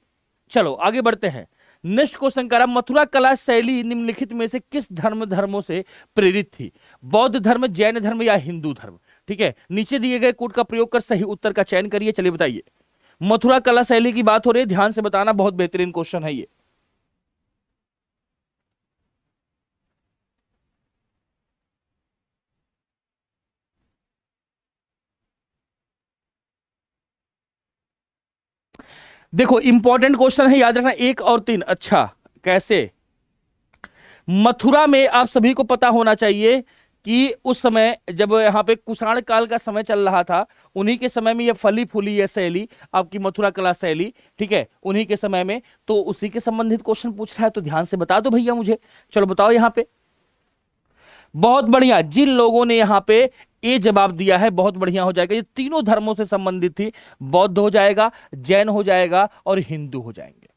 चलो आगे बढ़ते हैं नेक्स्ट क्वेश्चन करा मथुरा कला शैली निम्नलिखित में से किस धर्म धर्मों से प्रेरित थी बौद्ध धर्म जैन धर्म या हिंदू धर्म ठीक है नीचे दिए गए कोड का प्रयोग कर सही उत्तर का चयन करिए चलिए बताइए मथुरा कला शैली की बात हो रही है ध्यान से बताना बहुत बेहतरीन क्वेश्चन है ये देखो इंपॉर्टेंट क्वेश्चन है याद रखना एक और तीन अच्छा कैसे मथुरा में आप सभी को पता होना चाहिए कि उस समय जब यहाँ पे कुषाण काल का समय चल रहा था उन्हीं के समय में ये फली फूली यह शैली आपकी मथुरा कला शैली ठीक है उन्हीं के समय में तो उसी के संबंधित क्वेश्चन पूछ रहा है तो ध्यान से बता दो भैया मुझे चलो बताओ यहाँ पे बहुत बढ़िया जिन लोगों ने यहाँ पे ये जवाब दिया है बहुत बढ़िया हो जाएगा ये तीनों धर्मों से संबंधित थी बौद्ध हो जाएगा जैन हो जाएगा और हिंदू हो जाएंगे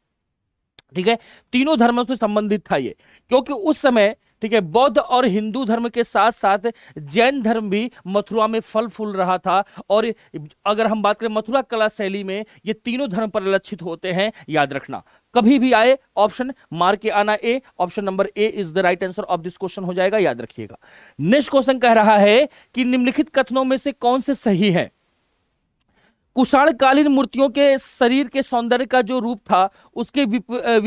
ठीक है तीनों धर्मों से संबंधित था ये क्योंकि उस समय ठीक है बौद्ध और हिंदू धर्म के साथ साथ जैन धर्म भी मथुरा में फल फूल रहा था और अगर हम बात करें मथुरा कला शैली में ये तीनों धर्म परिलक्षित होते हैं याद रखना कभी भी आए ऑप्शन मार के आना A option number A is the right answer of this question हो जाएगा याद रखिएगा नेक्स्ट क्वेश्चन कह रहा है कि निम्नलिखित कथनों में से कौन से सही है कुशाणकालीन मूर्तियों के शरीर के सौंदर्य का जो रूप था उसके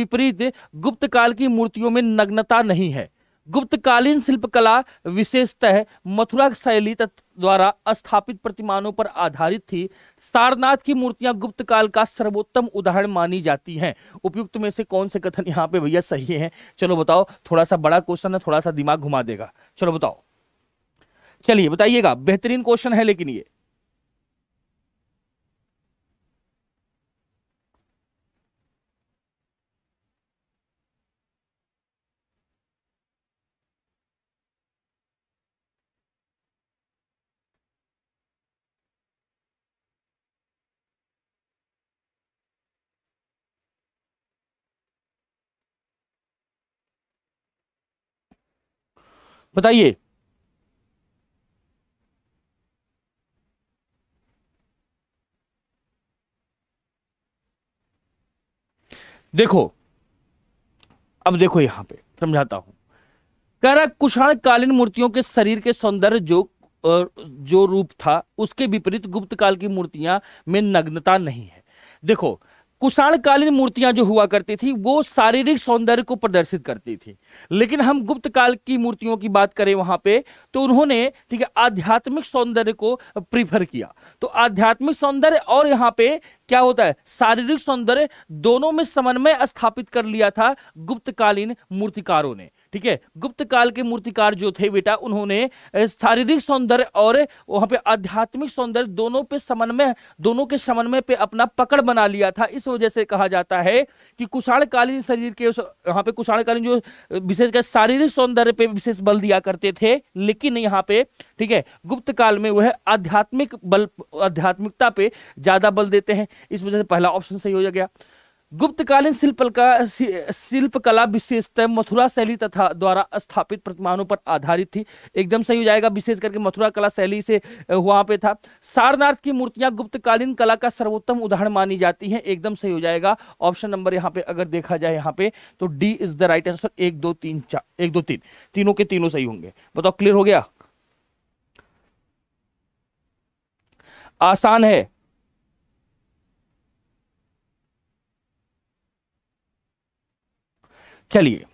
विपरीत गुप्त काल की मूर्तियों में नग्नता नहीं है गुप्तकालीन शिल्पकला विशेषतः मथुरा शैली द्वारा स्थापित प्रतिमानों पर आधारित थी सारनाथ की मूर्तियां गुप्त काल का सर्वोत्तम उदाहरण मानी जाती हैं उपयुक्त में से कौन से कथन यहाँ पे भैया सही है चलो बताओ थोड़ा सा बड़ा क्वेश्चन है थोड़ा सा दिमाग घुमा देगा चलो बताओ चलिए बताइएगा बेहतरीन क्वेश्चन है लेकिन ये बताइए देखो अब देखो यहां पे समझाता हूं कह रहा कुषाण कालीन मूर्तियों के शरीर के सौंदर्य जो जो रूप था उसके विपरीत गुप्त काल की मूर्तियां में नग्नता नहीं है देखो कुशाणकालीन मूर्तियां जो हुआ करती थी वो शारीरिक सौंदर्य को प्रदर्शित करती थी लेकिन हम गुप्त काल की मूर्तियों की बात करें वहां पे तो उन्होंने ठीक है आध्यात्मिक सौंदर्य को प्रीफर किया तो आध्यात्मिक सौंदर्य और यहाँ पे क्या होता है शारीरिक सौंदर्य दोनों में समन्वय स्थापित कर लिया था गुप्तकालीन मूर्तिकारों ने ठीक है गुप्त काल के मूर्तिकार जो थे बेटा उन्होंने शारीरिक सौंदर्य और वहां पे आध्यात्मिक सौंदर्य दोनों पे समन्वय दोनों के समन्वय पे अपना पकड़ बना लिया था इस वजह से कहा जाता है कि कुशाणकालीन शरीर के यहाँ पे कुशाणकालीन जो विशेषकर शारीरिक सौंदर्य पे विशेष बल दिया करते थे लेकिन यहाँ पे ठीक है गुप्त काल में वह आध्यात्मिक बल आध्यात्मिकता पे ज्यादा बल देते हैं इस वजह से पहला ऑप्शन सही हो गया गुप्तकालीन शिल्पकला शिल्पकला विशेषतः मथुरा शैली तथा द्वारा स्थापित प्रतिमानों पर आधारित थी एकदम सही हो जाएगा विशेष करके मथुरा कला शैली से वहाँ पे था सारनाथ की मूर्तियाँ गुप्तकालीन कला का सर्वोत्तम उदाहरण मानी जाती हैं एकदम सही हो जाएगा ऑप्शन नंबर यहाँ पे अगर देखा जाए यहाँ पे तो D is the right answer एक दो तीन चार एक दो तीन तीनों के तीनों सही होंगे बताओ क्लियर हो गया आसान है चलिए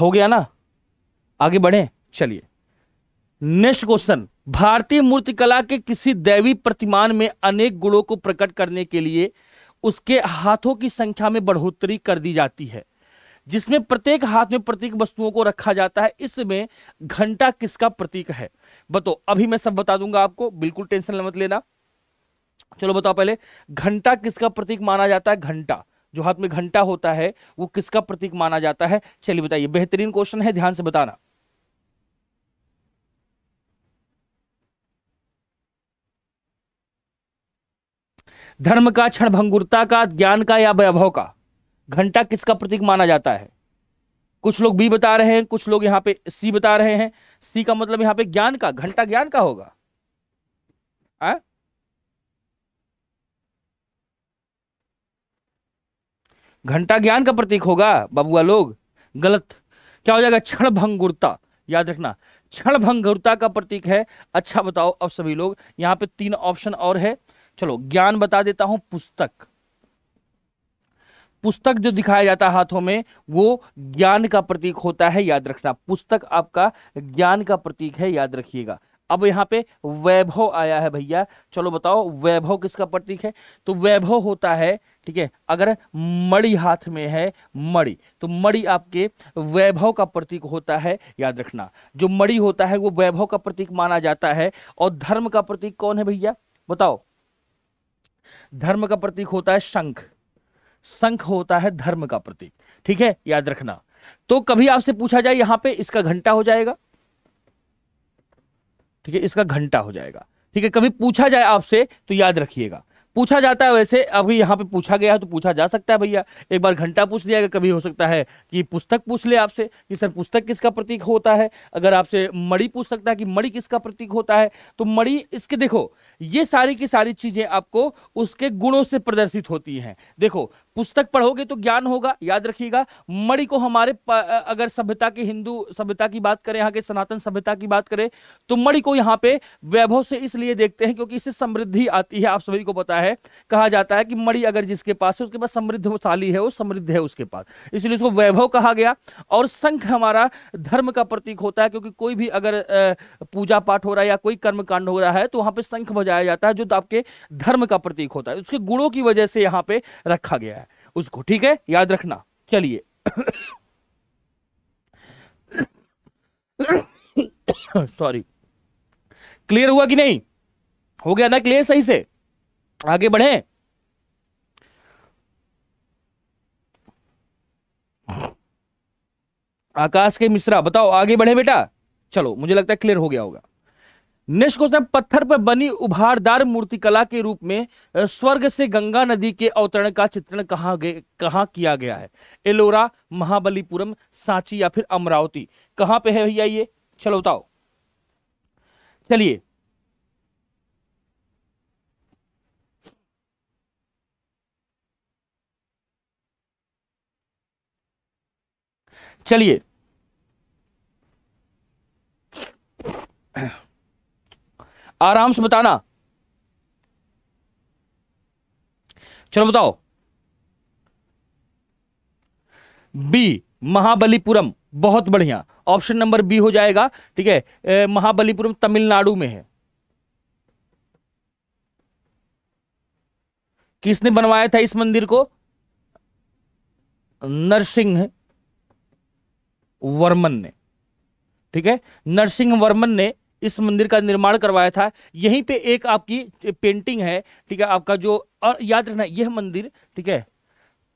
हो गया ना आगे बढ़े चलिए नेक्स्ट क्वेश्चन भारतीय मूर्तिकला के किसी दैवी प्रतिमान में अनेक गुणों को प्रकट करने के लिए उसके हाथों की संख्या में बढ़ोतरी कर दी जाती है जिसमें प्रत्येक हाथ में प्रतीक वस्तुओं को रखा जाता है इसमें घंटा किसका प्रतीक है बताओ अभी मैं सब बता दूंगा आपको बिल्कुल टेंशन मत लेना चलो बताओ पहले घंटा किसका प्रतीक माना जाता है घंटा जो हाथ में घंटा होता है वो किसका प्रतीक माना जाता है चलिए बताइए बेहतरीन क्वेश्चन है ध्यान से बताना धर्म का क्षण भंगुरता का ज्ञान का या वैभव का घंटा किसका प्रतीक माना जाता है कुछ लोग बी बता रहे हैं कुछ लोग यहां पे सी बता रहे हैं सी का मतलब यहाँ पे ज्ञान का घंटा ज्ञान का होगा आ? हाँ? घंटा ज्ञान का प्रतीक होगा बबुआ लोग गलत क्या हो जाएगा क्षण भंगुरता याद रखना क्षण भंगुरता का प्रतीक है अच्छा बताओ अब सभी लोग यहाँ पे तीन ऑप्शन और है चलो ज्ञान बता देता हूं पुस्तक पुस्तक जो दिखाया जाता है हाथों में वो ज्ञान का प्रतीक होता है याद रखना पुस्तक आपका ज्ञान का प्रतीक है याद रखिएगा अब यहाँ पे वैभव आया है भैया चलो बताओ वैभव किसका प्रतीक है तो वैभव होता है ठीक है अगर मड़ी हाथ में है मड़ी तो मड़ी आपके वैभव का प्रतीक होता है याद रखना जो मड़ी होता है वो वैभव का प्रतीक माना जाता है और धर्म का प्रतीक कौन है भैया बताओ धर्म का प्रतीक होता है शंख शंख होता है धर्म का प्रतीक ठीक है याद रखना तो कभी आपसे पूछा जाए यहां पे इसका घंटा हो जाएगा ठीक है इसका घंटा हो जाएगा ठीक है कभी पूछा जाए आपसे तो याद रखिएगा पूछा जाता है वैसे अभी यहाँ पे पूछा गया है तो पूछा जा सकता है भैया एक बार घंटा पूछ लिया कभी हो सकता है कि पुस्तक पूछ ले आपसे कि सर पुस्तक किसका प्रतीक होता है अगर आपसे मड़ी पूछ सकता है कि मड़ी किसका प्रतीक होता है तो मड़ी इसके देखो ये सारी की सारी चीज़ें आपको उसके गुणों से प्रदर्शित होती हैं देखो पुस्तक पढ़ोगे तो ज्ञान होगा याद रखिएगा मणि को हमारे अगर सभ्यता के हिंदू सभ्यता की बात करें यहाँ के सनातन सभ्यता की बात करें तो मणि को यहाँ पे वैभव से इसलिए देखते हैं क्योंकि इससे समृद्धि आती है आप सभी को पता है कहा जाता है कि मणि अगर जिसके पास है उसके पास समृद्धशाली है वो समृद्ध है उसके पास इसलिए उसको वैभव कहा गया और संख हमारा धर्म का प्रतीक होता है क्योंकि कोई भी अगर पूजा पाठ हो रहा है या कोई कर्म कांड हो रहा है तो वहां पे शंख बजाया जाता है जो तो आपके धर्म का प्रतीक होता है उसके गुणों की वजह से यहाँ पे रखा गया है उसको ठीक है याद रखना चलिए सॉरी क्लियर हुआ कि नहीं हो गया था क्लियर सही से आगे बढ़े आकाश के मिश्रा बताओ आगे बढ़े बेटा चलो मुझे लगता है क्लियर हो गया होगा नेक्स्ट क्वेश्चन पत्थर पर बनी उभारदार मूर्तिकला के रूप में स्वर्ग से गंगा नदी के अवतरण का चित्रण कहां गए किया गया है एलोरा महाबलीपुरम सांची या फिर अमरावती कहां पे है भैया ये चलो बताओ चलिए चलिए आराम से बताना चलो बताओ बी महाबलीपुरम बहुत बढ़िया ऑप्शन नंबर बी हो जाएगा ठीक है महाबलीपुरम तमिलनाडु में है किसने बनवाया था इस मंदिर को नरसिंह वर्मन ने ठीक है नरसिंह वर्मन ने इस मंदिर का निर्माण करवाया था यहीं पे एक आपकी पेंटिंग है ठीक है आपका जो और याद रखना यह मंदिर ठीक है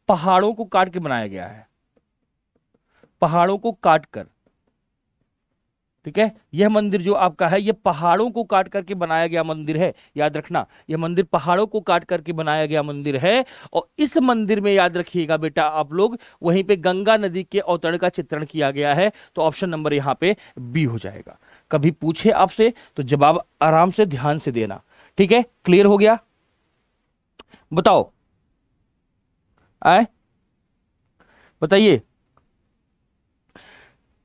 पहाड़ों को काट के बनाया गया है पहाड़ों को काट कर ठीक है यह मंदिर जो आपका है यह पहाड़ों को काट करके बनाया गया मंदिर है याद रखना यह मंदिर पहाड़ों को काट करके बनाया गया मंदिर है और इस मंदिर में याद रखिएगा बेटा आप लोग वहीं पे गंगा नदी के अवतरण का चित्रण किया गया है तो ऑप्शन नंबर यहां पे बी हो जाएगा कभी पूछे आपसे तो जवाब आराम से ध्यान से देना ठीक है क्लियर हो गया बताओ आए बताइए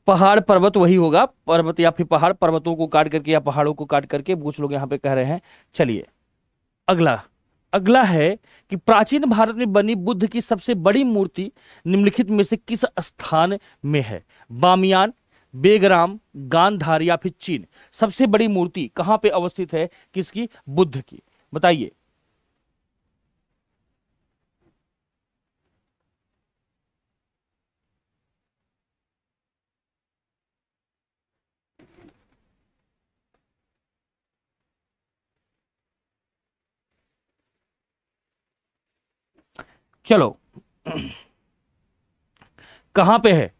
पहाड़ पर्वत वही होगा पर्वत या फिर पहाड़ पर्वतों को काट करके या पहाड़ों को काट करके कुछ लोग यहां पे कह रहे हैं चलिए अगला अगला है कि प्राचीन भारत में बनी बुद्ध की सबसे बड़ी मूर्ति निम्नलिखित में से किस स्थान में है बामियान बेगराम गांधार या फिर चीन सबसे बड़ी मूर्ति कहां पे अवस्थित है किसकी बुद्ध की बताइए चलो [clears throat] कहां पे है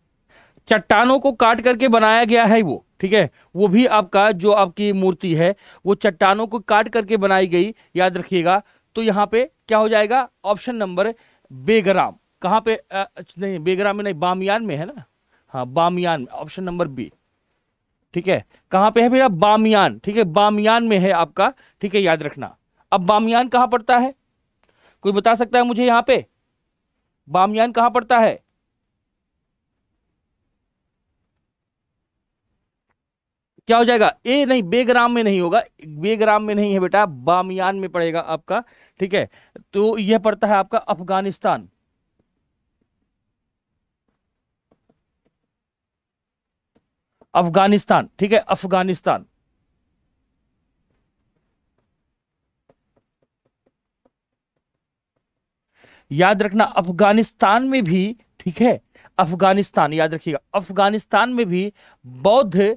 चट्टानों को काट करके बनाया गया है वो ठीक है वो भी आपका जो आपकी मूर्ति है वो चट्टानों को काट करके बनाई गई याद रखिएगा तो यहाँ पे क्या हो जाएगा ऑप्शन नंबर बेगराम कहाँ पे आ, नहीं बेगराम में नहीं बामियान में है ना हाँ बामियान में ऑप्शन नंबर बी ठीक है कहाँ पे है भैया बामियान ठीक है बामियान में है आपका ठीक है याद रखना अब बामियान कहाँ पड़ता है कोई बता सकता है मुझे यहाँ पे बामियान कहाँ पड़ता है क्या हो जाएगा ए नहीं बेग्राम में नहीं होगा बेग्राम में नहीं है बेटा बामियान में पड़ेगा आपका ठीक है तो यह पड़ता है आपका अफगानिस्तान अफगानिस्तान ठीक है अफगानिस्तान याद रखना अफगानिस्तान में भी ठीक है अफगानिस्तान याद रखिएगा अफगानिस्तान में भी बौद्ध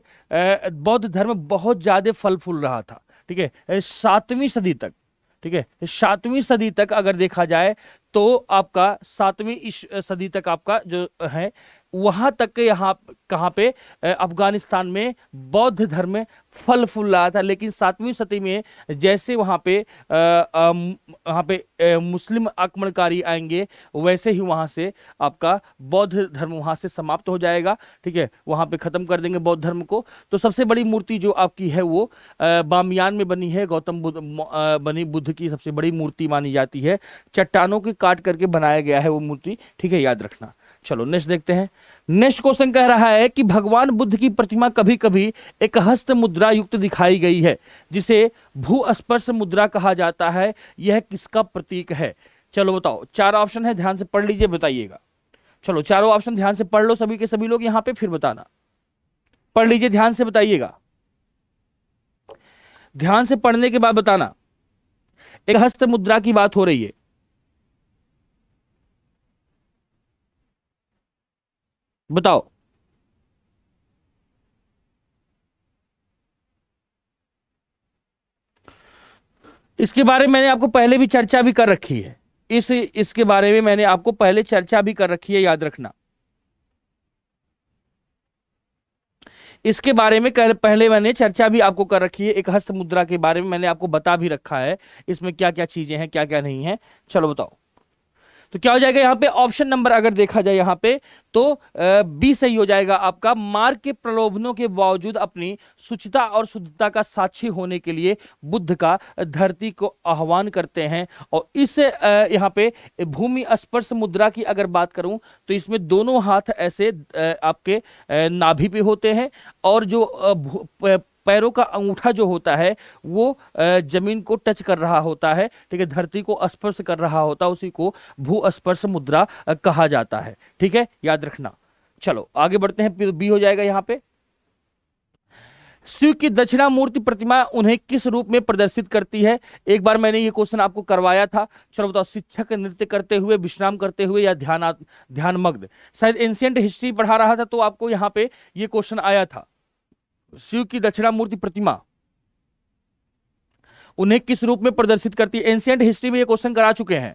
बौद्ध धर्म बहुत ज़्यादा फल फूल रहा था ठीक है सातवीं सदी तक ठीक है सातवीं सदी तक अगर देखा जाए तो आपका सातवीं सदी तक आपका जो है वहाँ तक यहाँ कहाँ पे अफगानिस्तान में बौद्ध धर्म फल फूल रहा था लेकिन सातवीं सदी में जैसे वहाँ पे वहाँ पे मुस्लिम आक्रमणकारी आएंगे वैसे ही वहाँ से आपका बौद्ध धर्म वहाँ से समाप्त हो जाएगा ठीक है वहाँ पे ख़त्म कर देंगे बौद्ध धर्म को तो सबसे बड़ी मूर्ति जो आपकी है वो बामियान में बनी है गौतम बुद्ध बनी बुद्ध की सबसे बड़ी मूर्ति मानी जाती है चट्टानों के काट करके बनाया गया है वो मूर्ति ठीक है याद रखना चलो नेक्स्ट देखते हैं नेक्स्ट क्वेश्चन कह रहा है कि भगवान बुद्ध की प्रतिमा कभी कभी एक हस्त मुद्रा युक्त दिखाई गई है जिसे भूस्पर्श मुद्रा कहा जाता है यह किसका प्रतीक है चलो बताओ चार ऑप्शन है ध्यान से पढ़ लीजिए बताइएगा चलो चारों ऑप्शन ध्यान से पढ़ लो सभी के सभी लोग यहां पे फिर बताना पढ़ लीजिए ध्यान से बताइएगा ध्यान से पढ़ने के बाद बताना एक हस्त मुद्रा की बात हो रही है बताओ इसके बारे में मैंने आपको पहले भी चर्चा भी कर रखी है इस इसके बारे में मैंने आपको पहले चर्चा भी कर रखी है याद रखना इसके बारे में कर, पहले मैंने चर्चा भी आपको कर रखी है एक हस्त मुद्रा के बारे में मैंने आपको बता भी रखा है इसमें क्या क्या चीजें हैं क्या क्या नहीं है चलो बताओ तो क्या हो जाएगा यहाँ पे ऑप्शन नंबर अगर देखा जाए यहाँ पे तो बी सही हो जाएगा आपका मार्ग के प्रलोभनों के बावजूद अपनी सुचिता और शुद्धता का साक्षी होने के लिए बुद्ध का धरती को आह्वान करते हैं और इस यहाँ पे भूमि स्पर्श मुद्रा की अगर बात करूं तो इसमें दोनों हाथ ऐसे आपके नाभि पे होते हैं और जो पैरों का अंगूठा जो होता है वो जमीन को टच कर रहा होता है ठीक है धरती को स्पर्श कर रहा होता है उसी को भू स्पर्श मुद्रा कहा जाता है ठीक है याद रखना चलो आगे बढ़ते हैं बी हो जाएगा यहाँ पे शिव की दक्षिणा मूर्ति प्रतिमा उन्हें किस रूप में प्रदर्शित करती है एक बार मैंने ये क्वेश्चन आपको करवाया था चलो बताओ शिक्षक नृत्य करते हुए विश्राम करते हुए या ध्यान ध्यानमग्न शायद एंशियंट हिस्ट्री पढ़ा रहा था तो आपको यहाँ पे ये क्वेश्चन आया था शिव की दक्षिणामूर्ति प्रतिमा उन्हें किस रूप में प्रदर्शित करती है एंशियंट हिस्ट्री में ये क्वेश्चन करा चुके हैं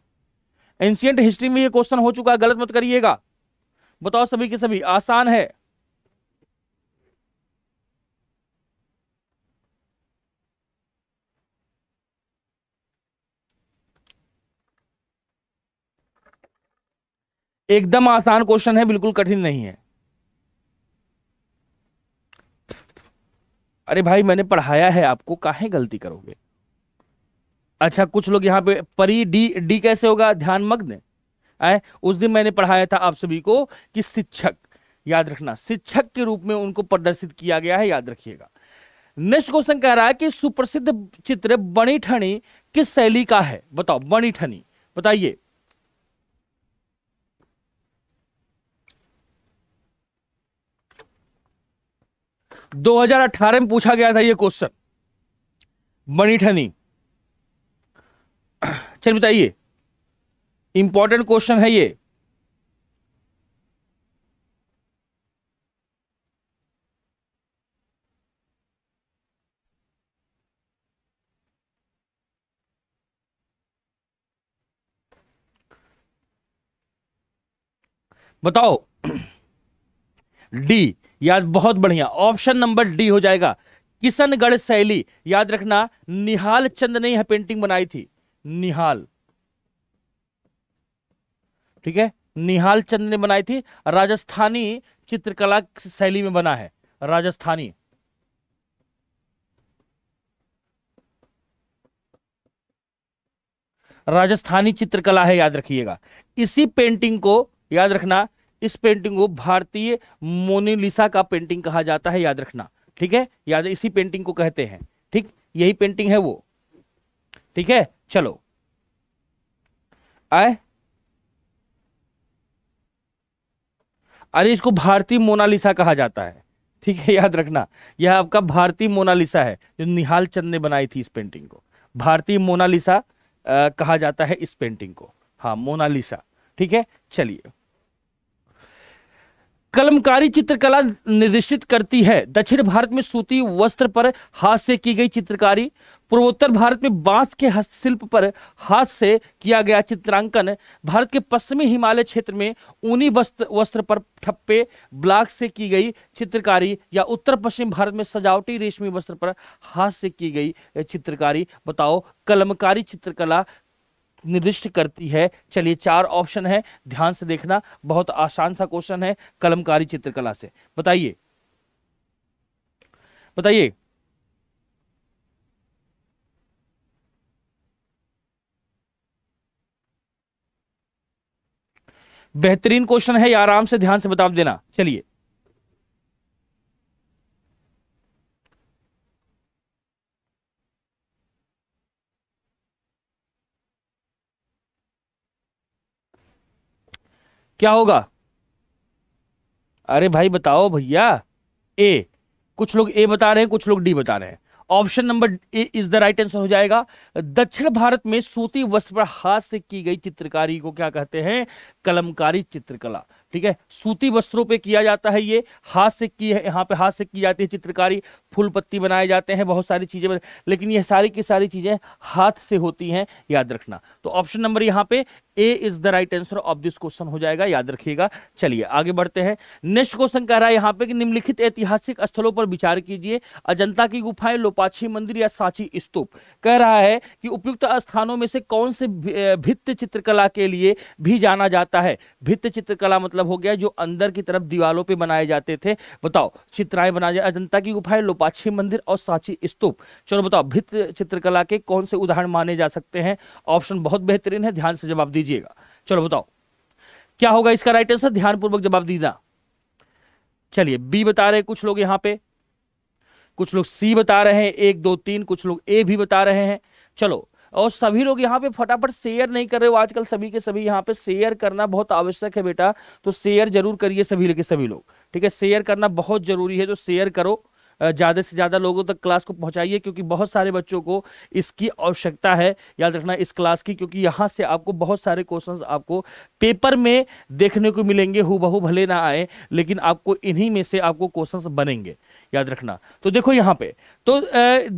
एंशियंट हिस्ट्री में ये क्वेश्चन हो चुका है गलत मत करिएगा बताओ सभी के सभी आसान है एकदम आसान क्वेश्चन है बिल्कुल कठिन नहीं है अरे भाई मैंने पढ़ाया है आपको काहे गलती करोगे अच्छा कुछ लोग यहाँ पे परी डी डी कैसे होगा ध्यान मग्न आए उस दिन मैंने पढ़ाया था आप सभी को कि शिक्षक याद रखना शिक्षक के रूप में उनको प्रदर्शित किया गया है याद रखिएगा नेक्स्ट क्वेश्चन कह रहा है कि सुप्रसिद्ध चित्र बणी ठनी किस शैली का है बताओ बणी ठनी बताइए 2018 में पूछा गया था ये क्वेश्चन ठनी चल बताइए इंपॉर्टेंट क्वेश्चन है ये बताओ डी [clears throat] याद बहुत बढ़िया ऑप्शन नंबर डी हो जाएगा किशनगढ़ शैली याद रखना निहाल चंद ने यह पेंटिंग बनाई थी निहाल ठीक है निहाल चंद ने बनाई थी राजस्थानी चित्रकला शैली में बना है राजस्थानी राजस्थानी चित्रकला है याद रखिएगा इसी पेंटिंग को याद रखना इस पेंटिंग को भारतीय मोनिलिसा का पेंटिंग कहा जाता है याद रखना ठीक है याद इसी पेंटिंग को कहते हैं ठीक यही पेंटिंग है वो ठीक है चलो आए अरे इसको भारतीय मोनालिसा कहा जाता है ठीक है याद रखना यह आपका भारतीय मोनालिसा है जो निहाल चंद ने बनाई थी इस पेंटिंग को भारतीय मोनालिसा कहा जाता है इस पेंटिंग को हाँ मोनालिसा ठीक है चलिए कलमकारी चित्रकला निर्देशित करती है दक्षिण भारत में सूती वस्त्र पर हाथ से की गई चित्रकारी पूर्वोत्तर भारत में बांस के हस्तशिल्प पर हाथ से किया गया चित्रांकन भारत के पश्चिमी हिमालय क्षेत्र में ऊनी वस्त्र वस्त्र पर ठप्पे ब्लॉक से की गई चित्रकारी या उत्तर पश्चिम भारत में सजावटी रेशमी वस्त्र पर हाथ से की गई चित्रकारी बताओ कलमकारी चित्रकला निर्दिष्ट करती है चलिए चार ऑप्शन है ध्यान से देखना बहुत आसान सा क्वेश्चन है कलमकारी चित्रकला से बताइए बताइए बेहतरीन क्वेश्चन है या आराम से ध्यान से बता देना चलिए क्या होगा अरे भाई बताओ भैया ए कुछ लोग ए बता रहे हैं कुछ लोग डी बता रहे हैं option number A is the right answer हो जाएगा दक्षिण भारत में सूती वस्त्र पर हाथ से की गई चित्रकारी को क्या कहते हैं कलमकारी चित्रकला ठीक है सूती वस्त्रों पे किया जाता है ये हाथ से की है यहाँ पे हाथ से की जाती है चित्रकारी फूल पत्ती बनाए जाते हैं बहुत सारी चीजें लेकिन ये सारी की सारी चीजें हाथ से होती हैं याद रखना तो ऑप्शन नंबर यहाँ पे A is the right answer of this question हो जाएगा याद रखिएगा चलिए आगे बढ़ते हैं नेक्स्ट क्वेश्चन कह रहा है यहाँ पे कि निम्नलिखित ऐतिहासिक स्थलों पर विचार कीजिए अजंता की गुफाएं लोपाची मंदिर या सांची स्तूप कह रहा है कि उपयुक्त स्थानों में से कौन से भित्त चित्रकला के लिए भी जाना जाता है भित्त चित्रकला मतलब हो गया जो अंदर की तरफ दीवालों पर बनाए जाते थे बताओ चित्राएं बनाए अजंता की गुफाएं लोपाक्षी मंदिर और सांची स्तूप चलो बताओ भित्त चित्रकला के कौन से उदाहरण माने जा सकते हैं ऑप्शन बहुत बेहतरीन है ध्यान से जवाब दीजिए लीजिएगा चलो बताओ क्या होगा इसका राइट आंसर ध्यानपूर्वक जवाब दीदा चलिए बी बता रहे कुछ लोग यहां पे कुछ लोग सी बता रहे हैं एक दो तीन कुछ लोग ए भी बता रहे हैं चलो और सभी लोग यहाँ पे फटाफट शेयर नहीं कर रहे हो आजकल सभी के सभी यहाँ पे शेयर करना बहुत आवश्यक है बेटा तो शेयर जरूर करिए सभी के सभी लोग ठीक है शेयर करना बहुत जरूरी है तो शेयर करो ज़्यादा से ज़्यादा लोगों तक क्लास को पहुँचाइए क्योंकि बहुत सारे बच्चों को इसकी आवश्यकता है याद रखना इस क्लास की क्योंकि यहाँ से आपको बहुत सारे क्वेश्चन आपको पेपर में देखने को मिलेंगे हु भले ना आए लेकिन आपको इन्हीं में से आपको क्वेश्चन बनेंगे याद रखना तो देखो यहाँ पे तो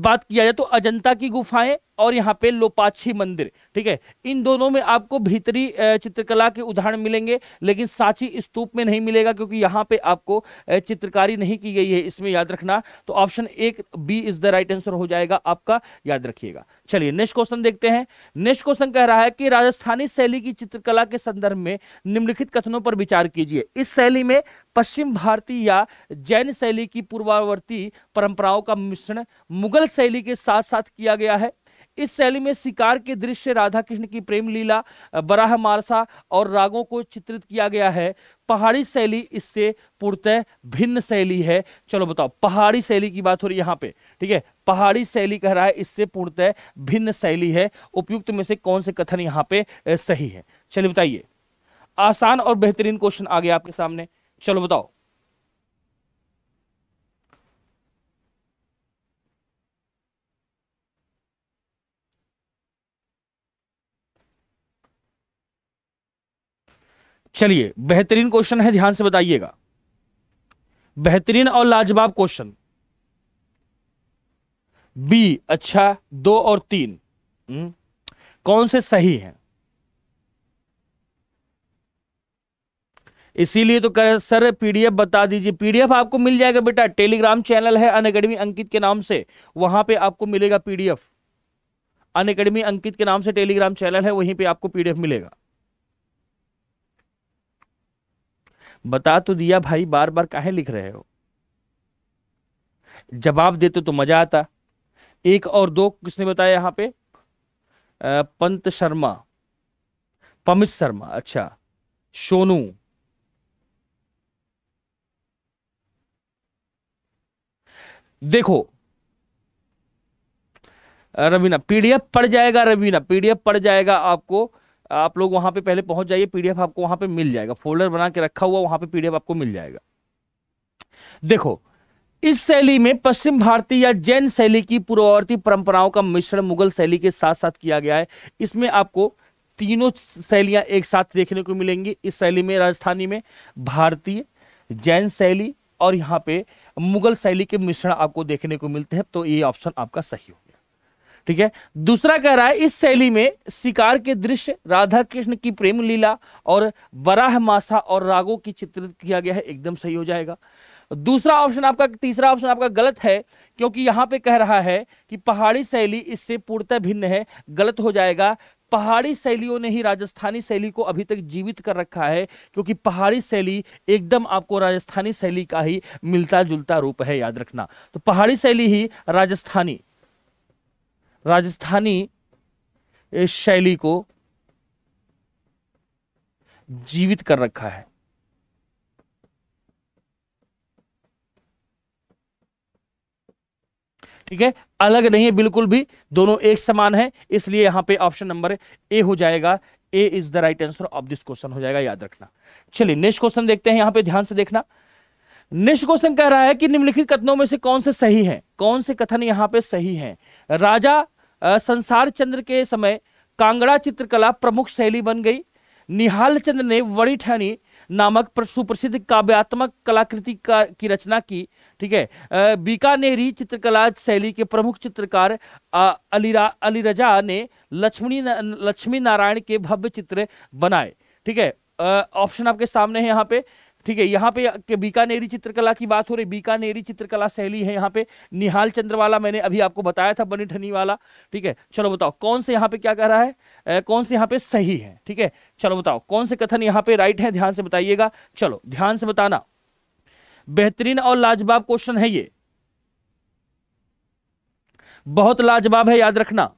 बात किया जाए तो अजंता की गुफाएं और यहाँ पे लोपाक्षी मंदिर ठीक है इन दोनों में आपको भीतरी चित्रकला के उदाहरण मिलेंगे लेकिन सांची स्तूप में नहीं मिलेगा क्योंकि यहां पे आपको चित्रकारी नहीं की गई है इसमें याद रखना तो ऑप्शन एक B is the right answer हो जाएगा आपका याद रखिएगा चलिए नेक्स्ट क्वेश्चन देखते हैं नेक्स्ट क्वेश्चन कह रहा है कि राजस्थानी शैली की चित्रकला के संदर्भ में निम्नलिखित कथनों पर विचार कीजिए इस शैली में पश्चिम भारतीय या जैन शैली की पूर्वावर्ती परंपराओं का मिश्रण मुगल शैली के साथ साथ किया गया है इस शैली में शिकार के दृश्य राधा कृष्ण की प्रेम लीला बराह मारसा और रागों को चित्रित किया गया है पहाड़ी शैली इससे पूर्णतः भिन्न शैली है चलो बताओ पहाड़ी शैली की बात हो रही है यहाँ पे ठीक है पहाड़ी शैली कह रहा है इससे पूर्णतः भिन्न शैली है उपयुक्त में से कौन से कथन यहाँ पे सही है चलिए बताइए आसान और बेहतरीन क्वेश्चन आ गया आपके सामने चलो बताओ चलिए बेहतरीन क्वेश्चन है ध्यान से बताइएगा बेहतरीन और लाजवाब क्वेश्चन बी अच्छा दो और तीन हुँ? हम्म, कौन से सही हैं इसीलिए तो कर सर पीडीएफ बता दीजिए पीडीएफ आपको मिल जाएगा बेटा टेलीग्राम चैनल है अन अकेडमी अंकित के नाम से वहां पे आपको मिलेगा पीडीएफ अन अकेडमी अंकित के नाम से टेलीग्राम चैनल है वहीं पे आपको पीडीएफ मिलेगा बता तो दिया भाई बार बार काहे लिख रहे हो जवाब देते तो, तो मजा आता एक और दो किसने बताया यहां पे पंत शर्मा पमित शर्मा अच्छा सोनू देखो रवीना पीडीएफ पड़ जाएगा रवीना पीडीएफ पड़ जाएगा आपको आप लोग वहाँ पे पहले पहुँच जाइए पीडीएफ आपको वहाँ पे मिल जाएगा फोल्डर बना के रखा हुआ वहाँ पे पीडीएफ आपको मिल जाएगा देखो इस शैली में पश्चिम भारतीय या जैन शैली की पूर्ववर्ती परंपराओं का मिश्रण मुगल शैली के साथ साथ किया गया है इसमें आपको तीनों शैलियां एक साथ देखने को मिलेंगी इस शैली में राजस्थानी में भारतीय जैन शैली और यहाँ पे मुगल शैली के मिश्रण आपको देखने को मिलते हैं तो ये ऑप्शन आपका सही हो ठीक है दूसरा कह रहा है इस शैली में शिकार के दृश्य राधा कृष्ण की प्रेम लीला और वराह मासा और रागों की चित्रित किया गया है एकदम सही हो जाएगा दूसरा ऑप्शन आपका तीसरा ऑप्शन आपका गलत है क्योंकि यहाँ पे कह रहा है कि पहाड़ी शैली इससे पूर्णतः भिन्न है गलत हो जाएगा पहाड़ी शैलियों ने ही राजस्थानी शैली को अभी तक जीवित कर रखा है क्योंकि पहाड़ी शैली एकदम आपको राजस्थानी शैली का ही मिलता जुलता रूप है याद रखना तो पहाड़ी शैली ही राजस्थानी राजस्थानी शैली को जीवित कर रखा है ठीक है अलग नहीं है बिल्कुल भी दोनों एक समान है इसलिए यहां पे ऑप्शन नंबर ए हो जाएगा A is the right answer of this question हो जाएगा याद रखना चलिए नेक्स्ट क्वेश्चन देखते हैं यहां पे ध्यान से देखना नेक्स्ट क्वेश्चन कह रहा है कि निम्नलिखित कथनों में से कौन से सही है कौन से कथन यहां पे सही है राजा संसार चंद्र के समय कांगड़ा चित्रकला प्रमुख शैली बन गई निहाल चंद्र ने वड़ी ठहनी नामक सुप्रसिद्ध काव्यात्मक कलाकृति का की रचना की ठीक है बीकानेरी चित्रकला शैली के प्रमुख चित्रकार अलीरा अलीरजा ने लक्ष्मी लक्ष्मी नारायण के भव्य चित्र बनाए ठीक है ऑप्शन आपके सामने है यहाँ पे ठीक है यहाँ पे बीकानेरी चित्रकला की बात हो रही बीकानेरी चित्रकला शैली है यहाँ पे निहाल चंद्रवाला मैंने अभी आपको बताया था बनी ठनी वाला ठीक है चलो बताओ कौन से यहाँ पे क्या कह रहा है ए, कौन से यहाँ पे सही है ठीक है चलो बताओ कौन से कथन यहाँ पे राइट है ध्यान से बताइएगा चलो ध्यान से बताना बेहतरीन और लाजवाब क्वेश्चन है ये बहुत लाजवाब है याद रखना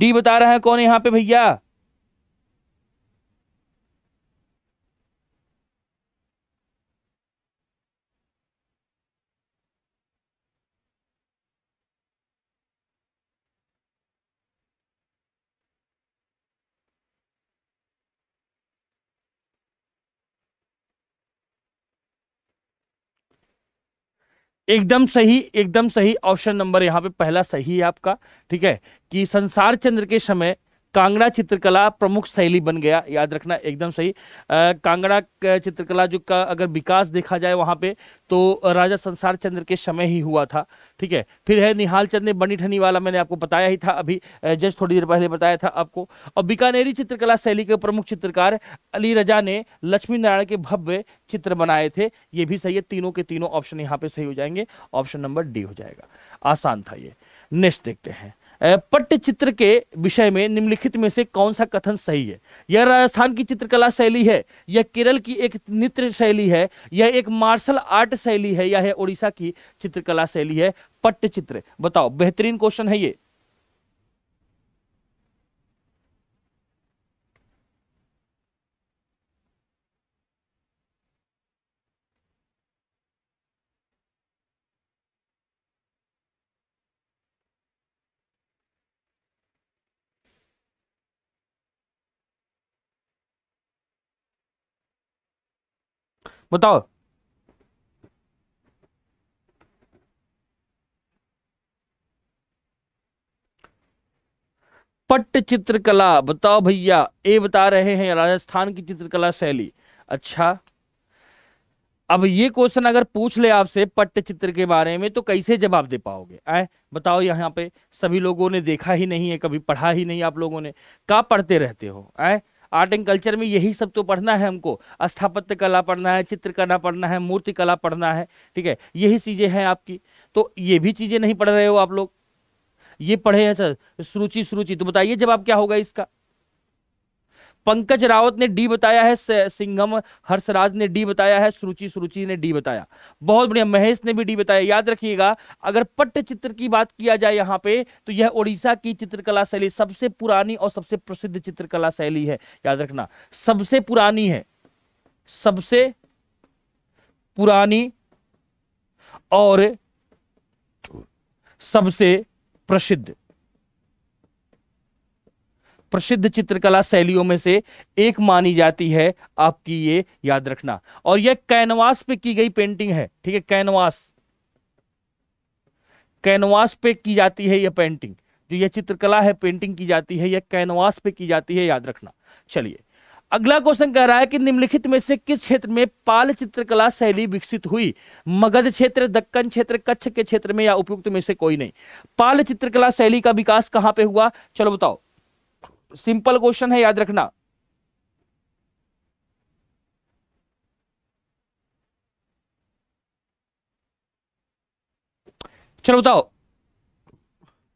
डी बता रहा है कौन यहाँ पे भैया एकदम सही एकदम सही ऑप्शन नंबर यहाँ पे पहला सही है आपका ठीक है कि संसार चंद्र के समय कांगड़ा चित्रकला प्रमुख शैली बन गया याद रखना एकदम सही आ, कांगड़ा चित्रकला जो का अगर विकास देखा जाए वहाँ पे तो राजा संसार चंद्र के समय ही हुआ था ठीक है फिर है निहाल चंद ने बनी ठनी वाला मैंने आपको बताया ही था अभी जस्ट थोड़ी देर पहले बताया था आपको और बीकानेरी चित्रकला शैली के प्रमुख चित्रकार अली रजा ने लक्ष्मी नारायण के भव्य चित्र बनाए थे ये भी सही है तीनों के तीनों ऑप्शन यहाँ पे सही हो जाएंगे ऑप्शन नंबर डी हो जाएगा आसान था ये नेक्स्ट देखते हैं पट्ट चित्र के विषय में निम्नलिखित में से कौन सा कथन सही है यह राजस्थान की चित्रकला शैली है यह केरल की एक नृत्य शैली है यह एक मार्शल आर्ट शैली है यह है ओडिशा की चित्रकला शैली है पट्ट चित्र बताओ बेहतरीन क्वेश्चन है ये बताओ पट्ट चित्रकला बताओ भैया ये बता रहे हैं राजस्थान की चित्रकला शैली अच्छा अब ये क्वेश्चन अगर पूछ ले आपसे पट्ट चित्र के बारे में तो कैसे जवाब दे पाओगे आए बताओ यहाँ पे सभी लोगों ने देखा ही नहीं है कभी पढ़ा ही नहीं आप लोगों ने कहा पढ़ते रहते हो आए आर्ट एंड कल्चर में यही सब तो पढ़ना है हमको स्थापत्य कला पढ़ना है चित्रकला पढ़ना है मूर्ति कला पढ़ना है ठीक है यही चीज़ें हैं आपकी तो ये भी चीज़ें नहीं पढ़ रहे हो आप लोग ये पढ़े हैं सर सुरुचि सुरुचि तो बताइए जब आप क्या होगा इसका पंकज रावत ने डी बताया है सिंघम हर्षराज ने डी बताया है सुरुचि सुरुचि ने डी बताया बहुत बढ़िया महेश ने भी डी बताया याद रखिएगा अगर पट्ट चित्र की बात किया जाए यहाँ पे तो यह ओडिशा की चित्रकला शैली सबसे पुरानी और सबसे प्रसिद्ध चित्रकला शैली है याद रखना सबसे पुरानी है सबसे पुरानी और सबसे प्रसिद्ध प्रसिद्ध चित्रकला शैलियों में से एक मानी जाती है आपकी ये याद रखना और यह कैनवास पे की गई पेंटिंग है ठीक है कैनवास कैनवास पे की जाती है यह पेंटिंग जो यह चित्रकला है पेंटिंग की जाती है यह कैनवास पे की जाती है याद रखना चलिए अगला क्वेश्चन कह रहा है कि निम्नलिखित में से किस क्षेत्र में पाल चित्रकला शैली विकसित हुई मगध क्षेत्र दक्कन क्षेत्र कच्छ के क्षेत्र में या उपयुक्त में से कोई नहीं पाल चित्रकला शैली का विकास कहां पे हुआ चलो बताओ सिंपल क्वेश्चन है याद रखना चलो बताओ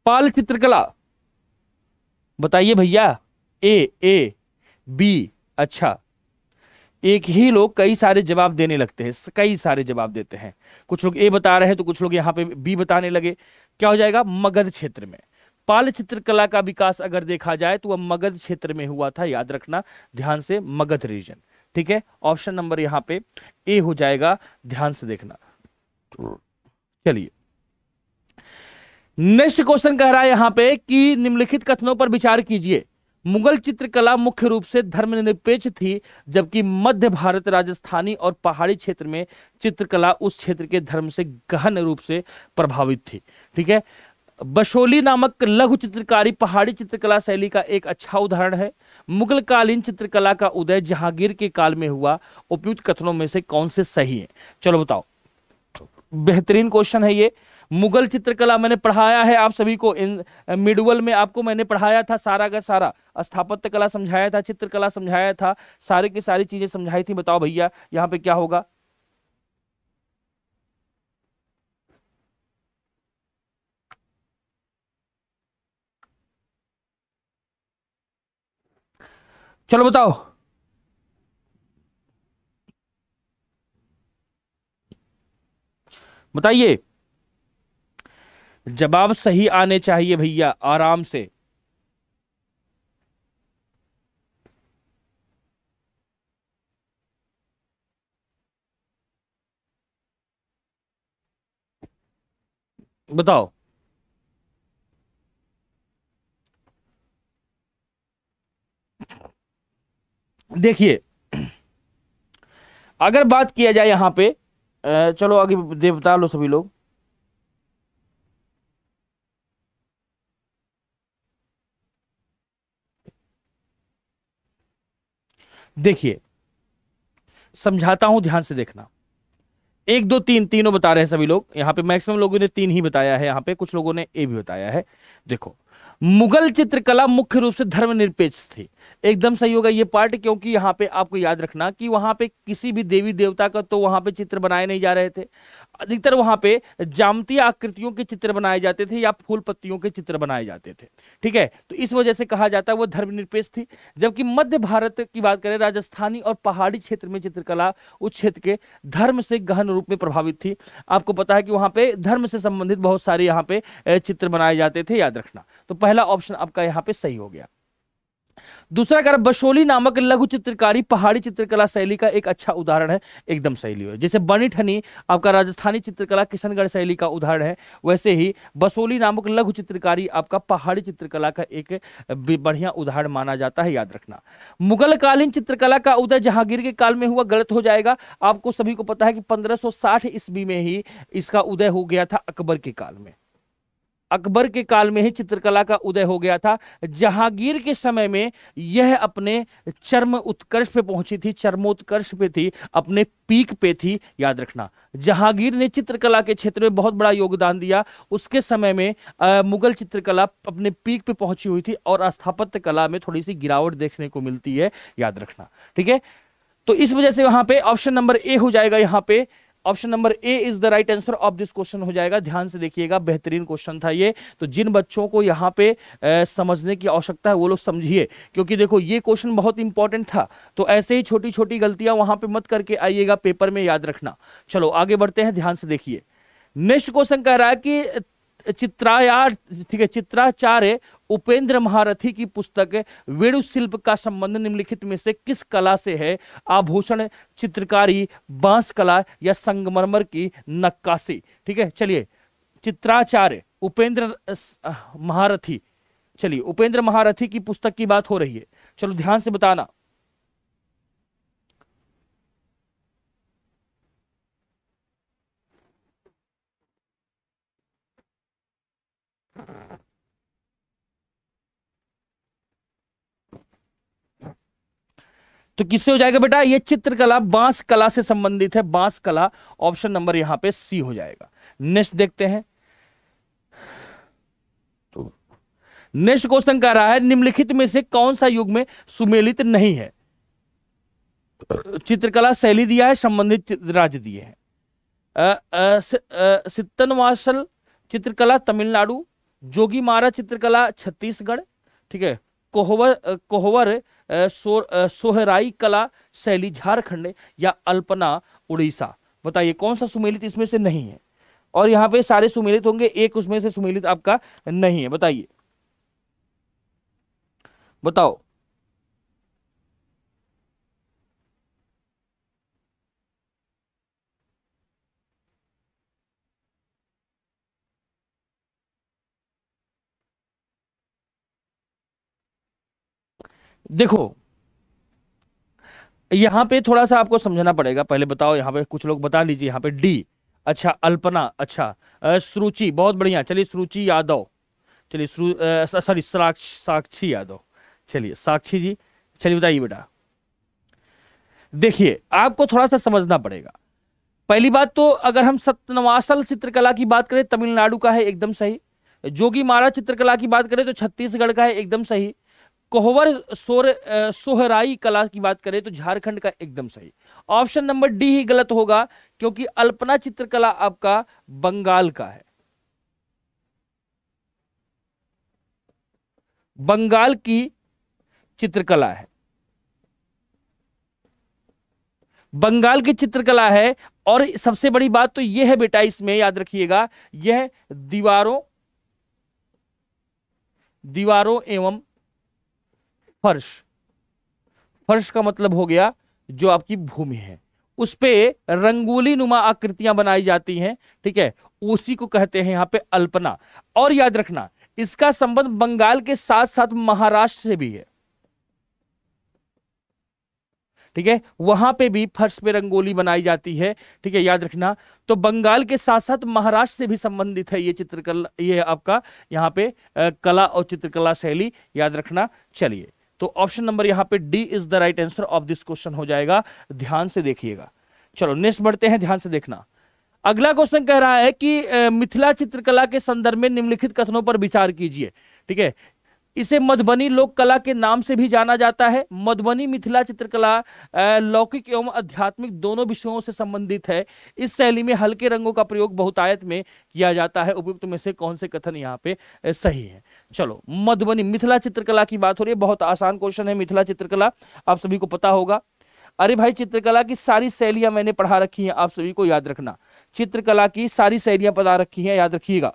पाल चित्रकला बताइए भैया ए ए बी अच्छा एक ही लोग कई सारे जवाब देने लगते हैं कई सारे जवाब देते हैं कुछ लोग ए बता रहे हैं तो कुछ लोग यहां पे बी बताने लगे क्या हो जाएगा मगध क्षेत्र में पाल चित्रकला का विकास अगर देखा जाए तो वह मगध क्षेत्र में हुआ था याद रखना ध्यान से मगध रीजन ठीक है ऑप्शन नंबर यहाँ पे ए हो जाएगा ध्यान से देखना चलिए नेक्स्ट क्वेश्चन कह रहा है यहां पे कि निम्नलिखित कथनों पर विचार कीजिए मुगल चित्रकला मुख्य रूप से धर्मनिरपेक्ष थी जबकि मध्य भारत राजस्थानी और पहाड़ी क्षेत्र में चित्रकला उस क्षेत्र के धर्म से गहन रूप से प्रभावित थी ठीक है बशोली नामक लघु चित्रकारी पहाड़ी चित्रकला शैली का एक अच्छा उदाहरण है मुगल कालीन चित्रकला का उदय जहांगीर के काल में हुआ उपयुक्त कथनों में से कौन से सही है चलो बताओ बेहतरीन क्वेश्चन है ये मुगल चित्रकला मैंने पढ़ाया है आप सभी को इन मिडवल में आपको मैंने पढ़ाया था सारा का सारा स्थापत्य कला समझाया था चित्रकला समझाया था सारे की सारी चीजें समझाई थी बताओ भैया यहाँ पे क्या होगा चलो बताओ बताइए जवाब सही आने चाहिए भैया आराम से बताओ देखिए अगर बात किया जाए यहाँ पे चलो आगे देवता लो सभी लोग देखिए समझाता हूं ध्यान से देखना एक दो तीन तीनों बता रहे हैं सभी लोग यहां पे मैक्सिमम लोगों ने तीन ही बताया है यहां पे कुछ लोगों ने ए भी बताया है देखो मुगल चित्रकला मुख्य रूप से धर्मनिरपेक्ष थी एकदम सही होगा ये पार्ट क्योंकि यहाँ पे आपको याद रखना कि वहाँ पे किसी भी देवी देवता का तो वहाँ पे चित्र बनाए नहीं जा रहे थे अधिकतर वहाँ पे जामती आकृतियों के चित्र बनाए जाते थे या फूल पत्तियों के चित्र बनाए जाते थे ठीक है तो इस वजह से कहा जाता है वो धर्मनिरपेक्ष थी जबकि मध्य भारत की बात करें राजस्थानी और पहाड़ी क्षेत्र में चित्रकला उस क्षेत्र के धर्म से गहन रूप में प्रभावित थी आपको पता है कि वहाँ पे धर्म से संबंधित बहुत सारे यहाँ पे चित्र बनाए जाते थे याद रखना तो पहला ऑप्शन आपका यहाँ पे सही हो गया दूसरा कह बशोली नामक लघु चित्रकारी पहाड़ी चित्रकला शैली का एक अच्छा उदाहरण है एकदम शैली है जैसे बनी ठनी आपका राजस्थानी चित्रकला किशनगढ़ शैली का उदाहरण है वैसे ही बसोली नामक लघु चित्रकारी आपका पहाड़ी चित्रकला का एक बढ़िया उदाहरण माना जाता है याद रखना मुगल कालीन चित्रकला का उदय जहांगीर के काल में हुआ गलत हो जाएगा आपको सभी को पता है कि साठ ईस्वी में ही इसका उदय हो गया था अकबर के काल में अकबर के काल में ही चित्रकला का उदय हो गया था जहांगीर के समय में यह अपने चर्म उत्कर्ष पे पहुंची थी चर्मोत्कर्ष पे थी अपने पीक पे थी याद रखना जहांगीर ने चित्रकला के क्षेत्र में बहुत बड़ा योगदान दिया उसके समय में आ, मुगल चित्रकला अपने पीक पे पहुंची हुई थी और स्थापत्य कला में थोड़ी सी गिरावट देखने को मिलती है याद रखना ठीक है तो इस वजह से वहां पे ऑप्शन नंबर ए हो जाएगा यहां पर option number A is the right answer of this question हो जाएगा ध्यान से देखिएगा बेहतरीन क्वेश्चन था ये तो जिन बच्चों को यहाँ पे ए, समझने की आवश्यकता है वो लोग समझिए क्योंकि देखो ये क्वेश्चन बहुत इंपॉर्टेंट था तो ऐसे ही छोटी छोटी गलतियां वहां पे मत करके आइएगा पेपर में याद रखना चलो आगे बढ़ते हैं ध्यान से देखिए नेक्स्ट क्वेश्चन कह रहा है कि चित्राया ठीक है चित्राचार्य उपेंद्र महारथी की पुस्तक वेणु शिल्प का संबंध निम्नलिखित में से किस कला से है आभूषण चित्रकारी बांस कला या संगमरमर की नक्काशी ठीक है चलिए चित्राचार्य उपेंद्र महारथी चलिए उपेंद्र महारथी की पुस्तक की बात हो रही है चलो ध्यान से बताना तो किससे हो जाएगा बेटा ये चित्रकला बांस कला से संबंधित है बांस कला ऑप्शन नंबर यहां पे सी हो जाएगा नेक्स्ट देखते हैं तो नेक्स्ट क्वेश्चन कह रहा है निम्नलिखित में से कौन सा युग में सुमेलित नहीं है चित्रकला शैली दिया है संबंधित राज्य दिए हैं सित्तन चित्रकला तमिलनाडु जोगी मारा चित्रकला छत्तीसगढ़ ठीक है कोहवर कोहवर सोहराई कला शैली झारखंड या अल्पना उड़ीसा बताइए कौन सा सुमेलित इसमें से नहीं है और यहाँ पे सारे सुमेलित होंगे एक उसमें से सुमेलित आपका नहीं है बताइए बताओ देखो यहां पे थोड़ा सा आपको समझना पड़ेगा पहले बताओ यहां पे कुछ लोग बता लीजिए यहां पे डी अच्छा अल्पना अच्छा सुरुचि बहुत बढ़िया चलिए सुरुचि यादव चलिए सॉरी साक्षी यादव चलिए साक्षी जी चलिए बताइए बेटा देखिए आपको थोड़ा सा समझना पड़ेगा पहली बात तो अगर हम सत्यनवासल चित्रकला की बात करें तमिलनाडु का है एकदम सही जोगी महाराज चित्रकला की बात करें तो छत्तीसगढ़ का है एकदम सही कोहवर सोर सोहराई कला की बात करें तो झारखंड का एकदम सही ऑप्शन नंबर डी ही गलत होगा क्योंकि अल्पना चित्रकला आपका बंगाल का है बंगाल की चित्रकला है बंगाल की चित्रकला है और सबसे बड़ी बात तो यह है बेटा इसमें याद रखिएगा यह दीवारों दीवारों एवं फर्श फर्श का मतलब हो गया जो आपकी भूमि है उस पर रंगोली नुमा आकृतियां बनाई जाती हैं ठीक है उसी को कहते हैं यहां पे अल्पना और याद रखना इसका संबंध बंगाल के साथ साथ महाराष्ट्र से भी है ठीक है वहां पे भी फर्श पे रंगोली बनाई जाती है ठीक है याद रखना तो बंगाल के साथ साथ महाराष्ट्र से भी संबंधित है ये चित्रकला ये आपका यहाँ पे आ, कला और चित्रकला शैली याद रखना चलिए तो ऑप्शन नंबर यहाँ पे D is the right answer of this question हो जाएगा ध्यान से देखिएगा चलो नेक्स्ट बढ़ते हैं ध्यान से देखना अगला क्वेश्चन कह रहा है कि मिथिला चित्रकला के संदर्भ में निम्नलिखित कथनों पर विचार कीजिए ठीक है इसे मधुबनी लोक कला के नाम से भी जाना जाता है मधुबनी मिथिला चित्रकला लौकिक एवं आध्यात्मिक दोनों विषयों से संबंधित है इस शैली में हल्के रंगों का प्रयोग बहुतायत में किया जाता है उपयुक्त में से कौन से कथन यहाँ पे सही है चलो मधुबनी मिथिला चित्रकला की बात हो रही है बहुत आसान क्वेश्चन है मिथिला चित्रकला आप सभी को पता होगा अरे भाई चित्रकला की सारी शैलियां मैंने पढ़ा रखी हैं आप सभी को याद रखना चित्रकला की सारी शैलियां पढ़ा रखी हैं याद रखिएगा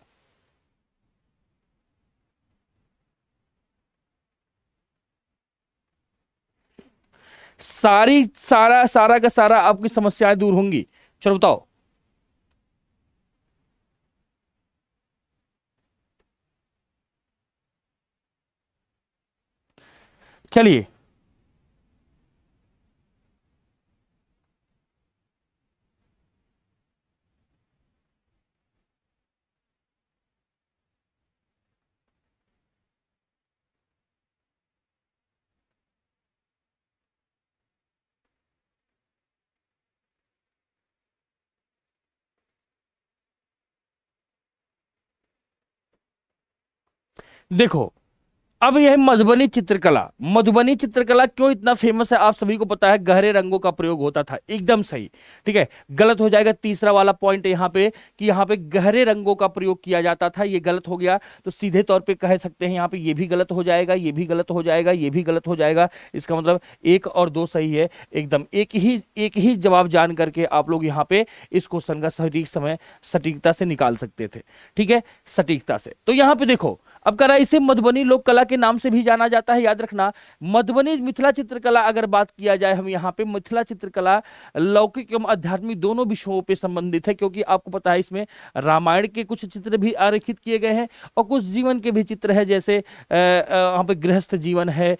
सारी सारा सारा का सारा आपकी समस्याएं दूर होंगी चलो बताओ चलिए देखो अब यह मधुबनी चित्रकला मधुबनी चित्रकला क्यों इतना फेमस है आप सभी को पता है गहरे रंगों का प्रयोग होता था एकदम सही ठीक है गलत हो जाएगा तीसरा वाला पॉइंट यहाँ पे कि यहाँ पे गहरे रंगों का प्रयोग किया जाता था ये गलत हो गया तो सीधे तौर पे कह सकते हैं यहाँ पे ये भी गलत हो जाएगा ये भी गलत हो जाएगा ये भी गलत हो जाएगा इसका मतलब एक और दो सही है एकदम एक ही एक ही जवाब जान करके आप लोग यहाँ पे इस क्वेश्चन का सटीक समय सटीकता से निकाल सकते थे ठीक है सटीकता से तो यहाँ पे देखो अब कह रहा है इसे मधुबनी लोक कला के नाम से भी जाना जाता है याद रखना मधुबनी मिथिला चित्रकला अगर बात किया जाए हम यहाँ पे मिथिला चित्रकला लौकिक एवं आध्यात्मिक दोनों विषयों पर संबंधित है क्योंकि आपको पता है इसमें रामायण के कुछ चित्र भी आरेखित किए गए हैं और कुछ जीवन के भी चित्र है जैसे वहाँ पे गृहस्थ जीवन है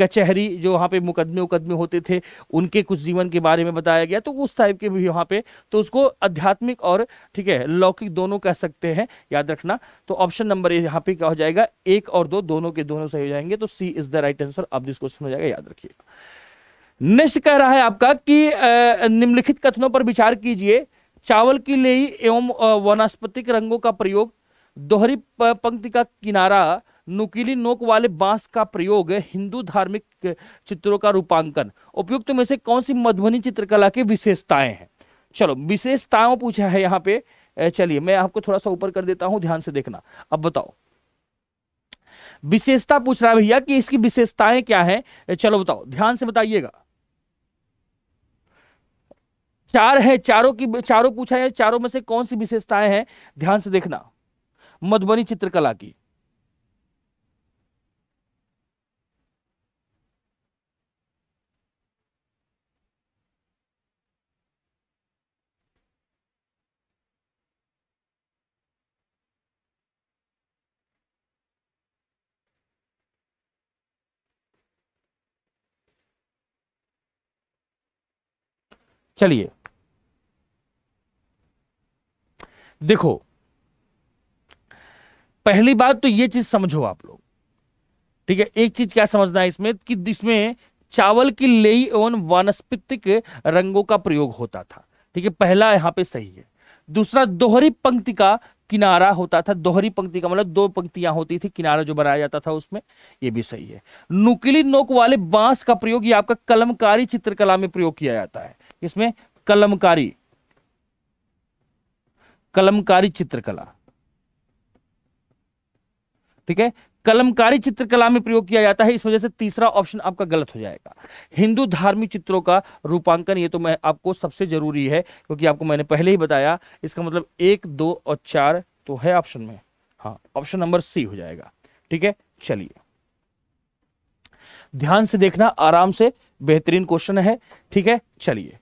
कचहरी जो वहाँ पे मुकदमे उकदमे होते थे उनके कुछ जीवन के बारे में बताया गया तो उस टाइप के भी यहाँ पे तो उसको आध्यात्मिक और ठीक है लौकिक दोनों कह सकते हैं याद रखना तो ऑप्शन नंबर यहाँ पे क्या हो जाएगा जाएगा एक और दो दोनों के दोनों सही हो जाएंगे तो C is the right answer अब जिस क्वेश्चन हो जाएगा याद रखिएगा नेक्स्ट कह रहा है आपका कि निम्नलिखित कथनों पर विचार कीजिए चावल की लेई एवं वनस्पतिक रंगों का प्रयोग दोहरी पंक्ति का किनारा नुकीली नोक वाले बांस का प्रयोग हिंदू धार्मिक चित्रों का रूपांकन उपयुक्त में से कौन सी मधुबनी चित्रकला की विशेषताएं हैं चलो विशेषताओं पूछा है यहाँ पे चलिए मैं आपको थोड़ा सा ऊपर कर देता हूँ ध्यान से देखना अब बताओ विशेषता पूछ रहा है भैया कि इसकी विशेषताएं क्या है चलो बताओ ध्यान से बताइएगा चार है चारों की चारों पूछा है चारों में से कौन सी विशेषताएं हैं ध्यान से देखना मधुबनी चित्रकला की चलिए देखो पहली बात तो ये चीज समझो आप लोग ठीक है एक चीज क्या समझना है इसमें कि इसमें चावल की लेई एवं वानस्पतिक रंगों का प्रयोग होता था ठीक है पहला यहां पे सही है दूसरा दोहरी पंक्ति का किनारा होता था दोहरी पंक्ति का मतलब दो पंक्तियां होती थी किनारा जो बनाया जाता था उसमें ये भी सही है नुकीली नोक वाले बांस का प्रयोग ये आपका कलमकारी चित्रकला में प्रयोग किया जाता है इसमें कलमकारी कलमकारी चित्रकला ठीक है कलमकारी चित्रकला में प्रयोग किया जाता है इस वजह से तीसरा ऑप्शन आपका गलत हो जाएगा हिंदू धार्मिक चित्रों का रूपांकन ये तो मैं आपको सबसे जरूरी है क्योंकि आपको मैंने पहले ही बताया इसका मतलब एक दो और चार तो है ऑप्शन में हाँ ऑप्शन नंबर सी हो जाएगा ठीक है चलिए ध्यान से देखना आराम से बेहतरीन क्वेश्चन है ठीक है चलिए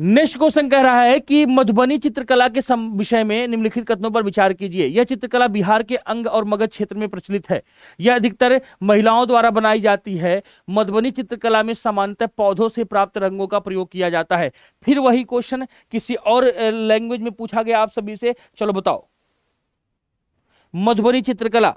नेक्स्ट क्वेश्चन कह रहा है कि मधुबनी चित्रकला के विषय में निम्नलिखित कथनों पर विचार कीजिए यह चित्रकला बिहार के अंग और मगध क्षेत्र में प्रचलित है यह अधिकतर महिलाओं द्वारा बनाई जाती है मधुबनी चित्रकला में सामान्यतः पौधों से प्राप्त रंगों का प्रयोग किया जाता है फिर वही क्वेश्चन किसी और लैंग्वेज में पूछा गया आप सभी से चलो बताओ मधुबनी चित्रकला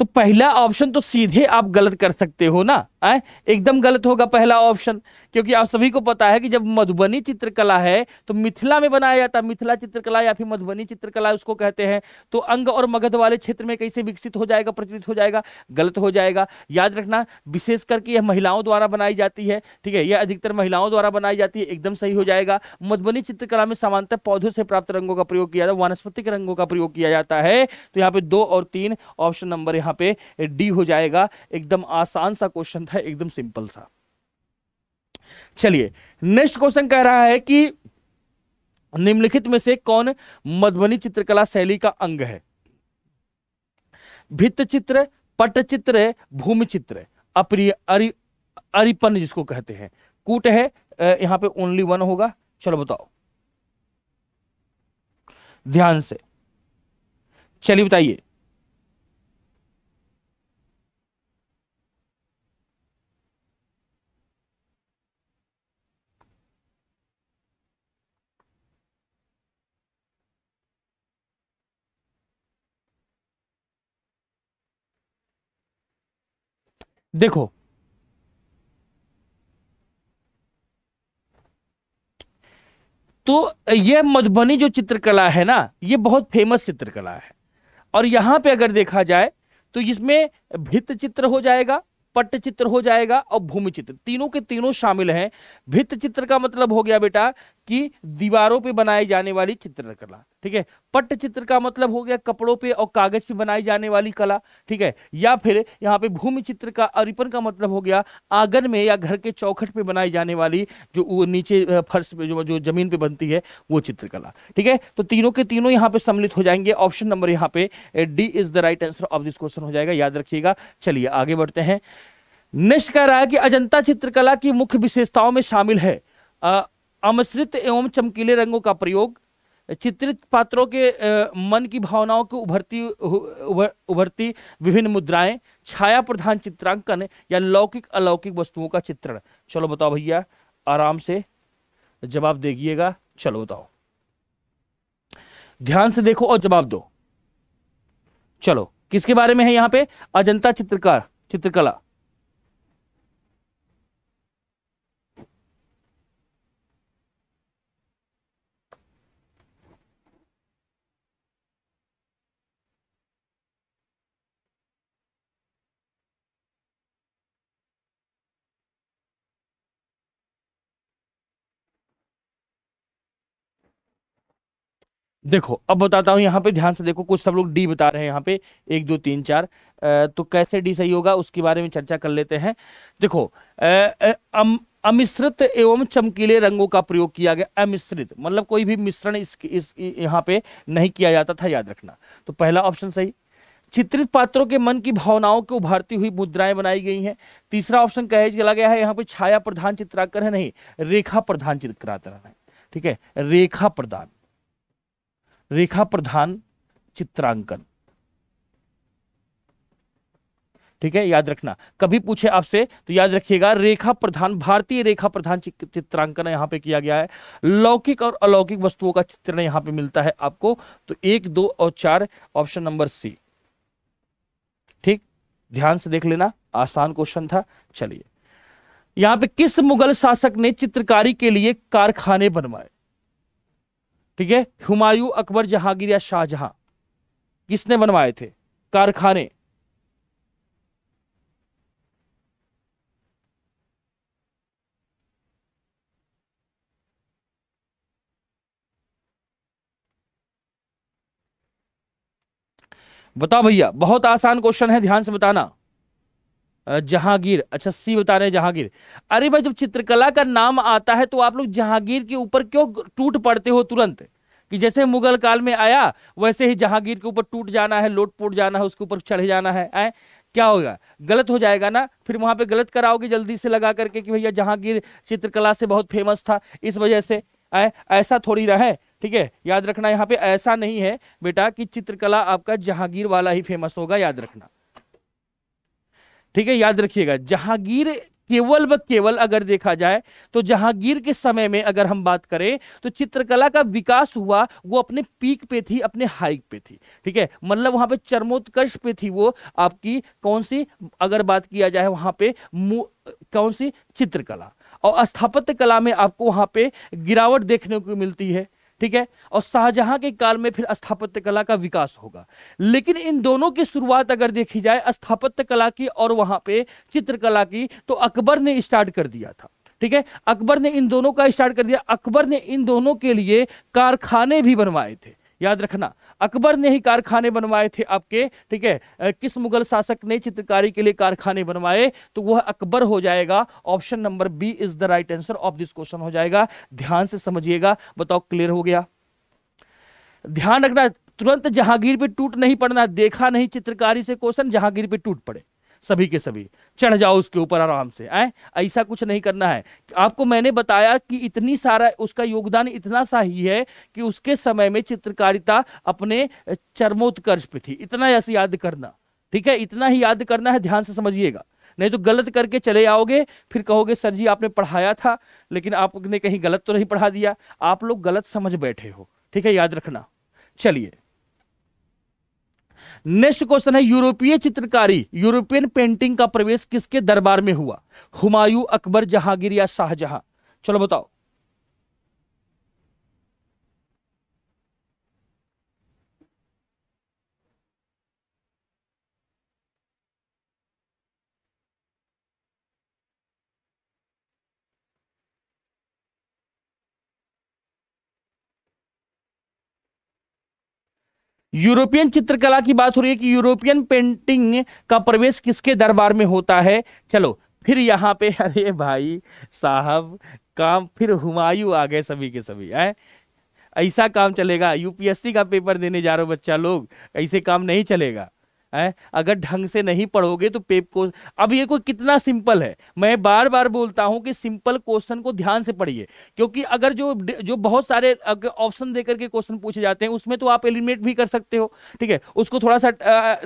तो पहला ऑप्शन तो सीधे आप गलत कर सकते हो ना आए एकदम गलत होगा पहला ऑप्शन क्योंकि आप सभी को पता है कि जब मधुबनी चित्रकला है तो मिथिला में बनाया जाता है मिथिला चित्रकला या फिर मधुबनी चित्रकला उसको कहते हैं तो अंग और मगध वाले क्षेत्र में कैसे विकसित हो जाएगा प्रचलित हो जाएगा गलत हो जाएगा याद रखना विशेष करके यह महिलाओं द्वारा बनाई जाती है ठीक है यह अधिकतर महिलाओं द्वारा बनाई जाती है एकदम सही हो जाएगा मधुबनी चित्रकला में सामान्यतः पौधों से प्राप्त रंगों का प्रयोग किया जाता है वनस्पतिक रंगों का प्रयोग किया जाता है तो यहाँ पे दो और तीन ऑप्शन नंबर यहाँ यहाँ पे डी हो जाएगा एकदम आसान सा क्वेश्चन था एकदम सिंपल सा चलिए नेक्स्ट क्वेश्चन कह रहा है कि निम्नलिखित में से कौन मधुबनी चित्रकला शैली का अंग है भित्त चित्र पटचित्र भूमि चित्र अप्रिय अरिपन जिसको कहते हैं कूट है यहां पे ओनली वन होगा चलो बताओ ध्यान से चलिए बताइए देखो तो ये मधुबनी जो चित्रकला है ना ये बहुत फेमस चित्रकला है और यहां पे अगर देखा जाए तो इसमें भित्त चित्र हो जाएगा पट्ट चित्र हो जाएगा और भूमि चित्र तीनों के तीनों शामिल हैं भित्त चित्र का मतलब हो गया बेटा कि दीवारों पे बनाई जाने वाली चित्रकला ठीक है पट्ट चित्र का मतलब हो गया कपड़ों पे और कागज पे बनाई जाने वाली कला ठीक है या फिर यहाँ पे भूमि चित्र का अरिपन का मतलब हो गया आंगन में या घर के चौखट पे बनाई जाने वाली जो नीचे फर्श पे जो जो जमीन पे बनती है वो चित्रकला ठीक है तो तीनों के तीनों यहाँ पे सम्मिलित हो जाएंगे ऑप्शन नंबर यहाँ पे D is the right answer of this question हो जाएगा याद रखिएगा चलिए आगे बढ़ते हैं नेक्स्ट कह रहा है कि अजंता चित्रकला की मुख्य विशेषताओं में शामिल है आ, अमिश्रित एवं चमकीले रंगों का प्रयोग चित्रित पात्रों के मन की भावनाओं को उभरती उभरती विभिन्न मुद्राएं छाया प्रधान चित्रांकन या लौकिक अलौकिक वस्तुओं का चित्रण चलो बताओ भैया आराम से जवाब देखिएगा चलो बताओ ध्यान से देखो और जवाब दो चलो किसके बारे में है यहां पे अजंता चित्रकार चित्रकला देखो अब बताता हूँ यहाँ पे ध्यान से देखो कुछ सब लोग डी बता रहे हैं यहाँ पे एक दो तीन चार तो कैसे डी सही होगा उसके बारे में चर्चा कर लेते हैं देखो अमिश्रित एवं चमकीले रंगों का प्रयोग किया गया अमिश्रित मतलब कोई भी मिश्रण इस, इस यहाँ पे नहीं किया जाता था याद रखना तो पहला ऑप्शन सही चित्रित पात्रों के मन की भावनाओं को उभारती हुई मुद्राएं बनाई गई हैं तीसरा ऑप्शन कहे चला गया है यहाँ पे छाया प्रधान चित्राकर है नहीं रेखा प्रधान चित्राकर है ठीक है रेखा प्रधान रेखा प्रधान चित्रांकन ठीक है याद रखना कभी पूछे आपसे तो याद रखिएगा रेखा प्रधान भारतीय रेखा प्रधान चित्रांकन यहां पे किया गया है लौकिक और अलौकिक वस्तुओं का चित्रण यहां पे मिलता है आपको तो एक दो और चार ऑप्शन नंबर सी ठीक ध्यान से देख लेना आसान क्वेश्चन था चलिए यहां पे किस मुगल शासक ने चित्रकारी के लिए कारखाने बनवाए ठीक है हुमायूं अकबर जहांगीर या शाहजहां किसने बनवाए थे कारखाने बताओ भैया बहुत आसान क्वेश्चन है ध्यान से बताना जहांगीर अच्छा सी बता रहे हैं जहांगीर अरे भाई जब चित्रकला का नाम आता है तो आप लोग जहांगीर के ऊपर क्यों टूट पड़ते हो तुरंत कि जैसे मुगल काल में आया वैसे ही जहांगीर के ऊपर टूट जाना है लोट पोट जाना है उसके ऊपर चढ़ जाना है आए क्या होगा गलत हो जाएगा ना फिर वहां पे गलत कराओगे जल्दी से लगा करके कि भैया जहांगीर चित्रकला से बहुत फेमस था इस वजह से आए ऐसा थोड़ी रहे ठीक है याद रखना यहाँ पे ऐसा नहीं है बेटा कि चित्रकला आपका जहांगीर वाला ही फेमस होगा याद रखना ठीक है याद रखिएगा जहांगीर केवल व केवल अगर देखा जाए तो जहांगीर के समय में अगर हम बात करें तो चित्रकला का विकास हुआ वो अपने पीक पे थी अपने हाइक पे थी ठीक है मतलब वहां पे चरमोत्कर्ष पे थी वो आपकी कौन सी अगर बात किया जाए वहां पे कौन सी चित्रकला और स्थापत्य कला में आपको वहां पे गिरावट देखने को मिलती है ठीक है और शाहजहां के काल में फिर स्थापत्य कला का विकास होगा लेकिन इन दोनों की शुरुआत अगर देखी जाए स्थापत्य कला की और वहां पे चित्रकला की तो अकबर ने स्टार्ट कर दिया था ठीक है अकबर ने इन दोनों का स्टार्ट कर दिया अकबर ने इन दोनों के लिए कारखाने भी बनवाए थे याद रखना अकबर ने ही कारखाने बनवाए थे आपके ठीक है किस मुगल शासक ने चित्रकारी के लिए कारखाने बनवाए तो वह अकबर हो जाएगा option number B is the right answer of this question हो जाएगा ध्यान से समझिएगा बताओ क्लियर हो गया ध्यान रखना तुरंत जहांगीर पे टूट नहीं पड़ना देखा नहीं चित्रकारी से क्वेश्चन जहांगीर पे टूट पड़े सभी के सभी चढ़ जाओ उसके ऊपर आराम से आए ऐसा कुछ नहीं करना है आपको मैंने बताया कि इतनी सारा उसका योगदान इतना सा ही है कि उसके समय में चित्रकारिता अपने चरमोत्कर्ष पे थी इतना ऐसे याद करना ठीक है इतना ही याद करना है ध्यान से समझिएगा नहीं तो गलत करके चले आओगे फिर कहोगे सर जी आपने पढ़ाया था लेकिन आपने कहीं गलत तो नहीं पढ़ा दिया आप लोग गलत समझ बैठे हो ठीक है याद रखना चलिए नेक्स्ट क्वेश्चन है यूरोपीय चित्रकारी यूरोपियन पेंटिंग का प्रवेश किसके दरबार में हुआ हुमायूं अकबर जहांगीर या शाहजहां चलो बताओ यूरोपियन चित्रकला की बात हो रही है कि यूरोपियन पेंटिंग का प्रवेश किसके दरबार में होता है चलो फिर यहाँ पे अरे भाई साहब काम फिर हुमायूं आ गए सभी के सभी है ऐसा काम चलेगा यूपीएससी का पेपर देने जा रहे हो बच्चा लोग ऐसे काम नहीं चलेगा है अगर ढंग से नहीं पढ़ोगे तो पेप को अब ये कोई कितना सिंपल है मैं बार बार बोलता हूँ कि सिंपल क्वेश्चन को ध्यान से पढ़िए क्योंकि अगर जो जो बहुत सारे ऑप्शन देकर के क्वेश्चन पूछे जाते हैं उसमें तो आप एलिमिनेट भी कर सकते हो ठीक है उसको थोड़ा सा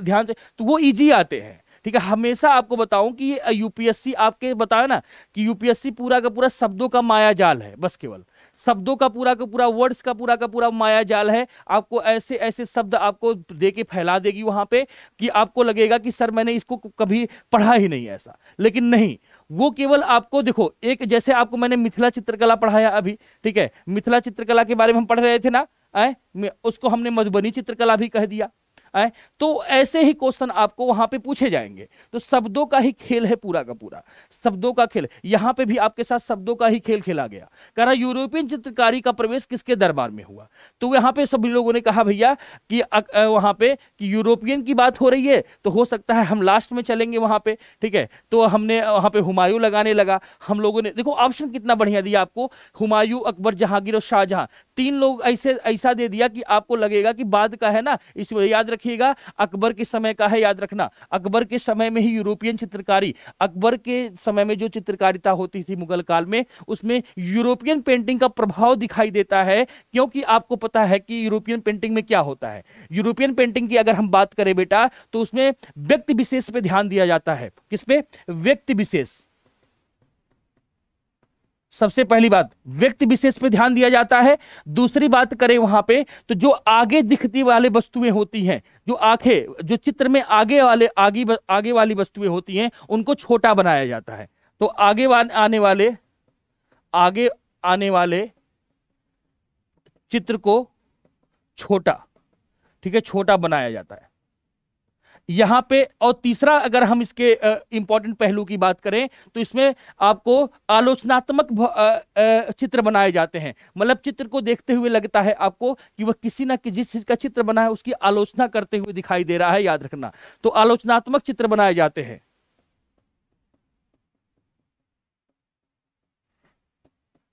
ध्यान से तो वो ईजी आते हैं ठीक है हमेशा आपको बताऊं कि ये यूपीएससी आपके बताया ना कि यूपीएससी पूरा का पूरा शब्दों का माया जाल है बस केवल शब्दों का पूरा का पूरा वर्ड्स का पूरा का पूरा माया जाल है आपको ऐसे ऐसे शब्द आपको दे के फैला देगी वहां पे कि आपको लगेगा कि सर मैंने इसको कभी पढ़ा ही नहीं ऐसा लेकिन नहीं वो केवल आपको देखो एक जैसे आपको मैंने मिथिला चित्रकला पढ़ाया अभी ठीक है मिथिला चित्रकला के बारे में हम पढ़ रहे थे ना आए उसको हमने मधुबनी चित्रकला भी कह दिया आए तो ऐसे ही क्वेश्चन आपको वहां पे पूछे जाएंगे तो शब्दों का ही खेल है पूरा का पूरा शब्दों का खेल यहां पे भी आपके साथ शब्दों का ही खेल खेला गया कह रहा यूरोपियन चित्रकारी का प्रवेश किसके दरबार में हुआ तो यहां पे सभी लोगों ने कहा भैया कि वहां पे कि यूरोपियन की बात हो रही है तो हो सकता है हम लास्ट में चलेंगे वहां पे ठीक है तो हमने वहां पे हुमायूं लगाने लगा हम लोगों ने देखो ऑप्शन कितना बढ़िया दिया आपको हुमायूं अकबर जहांगीर और शाहजहां तीन लोग ऐसे ऐसा दे दिया कि आपको लगेगा कि बाद का है ना इसको याद रखिएगा अकबर के समय का है याद रखना अकबर के समय में ही यूरोपियन चित्रकारी अकबर के समय में जो चित्रकारिता होती थी मुगल काल में उसमें यूरोपियन पेंटिंग का प्रभाव दिखाई देता है क्योंकि आपको पता है कि यूरोपियन पेंटिंग में क्या होता है यूरोपियन पेंटिंग की अगर हम बात करें बेटा तो उसमें व्यक्ति विशेष पे ध्यान दिया जाता है किस पे व्यक्ति विशेष सबसे पहली बात व्यक्ति विशेष पर ध्यान दिया जाता है दूसरी बात करें वहां पे तो जो आगे दिखती वाले वस्तुएं होती हैं जो आंखें जो चित्र में आगे वाले आगे आगे वाली वस्तुएं होती हैं उनको छोटा बनाया जाता है तो आगे आने वाले आगे आने वाले चित्र को छोटा ठीक है छोटा बनाया जाता है यहाँ पे और तीसरा अगर हम इसके इंपॉर्टेंट पहलू की बात करें तो इसमें आपको आलोचनात्मक चित्र बनाए जाते हैं मतलब चित्र को देखते हुए लगता है आपको कि वह किसी ना किसी चीज़ का चित्र बना है उसकी आलोचना करते हुए दिखाई दे रहा है याद रखना तो आलोचनात्मक चित्र बनाए जाते हैं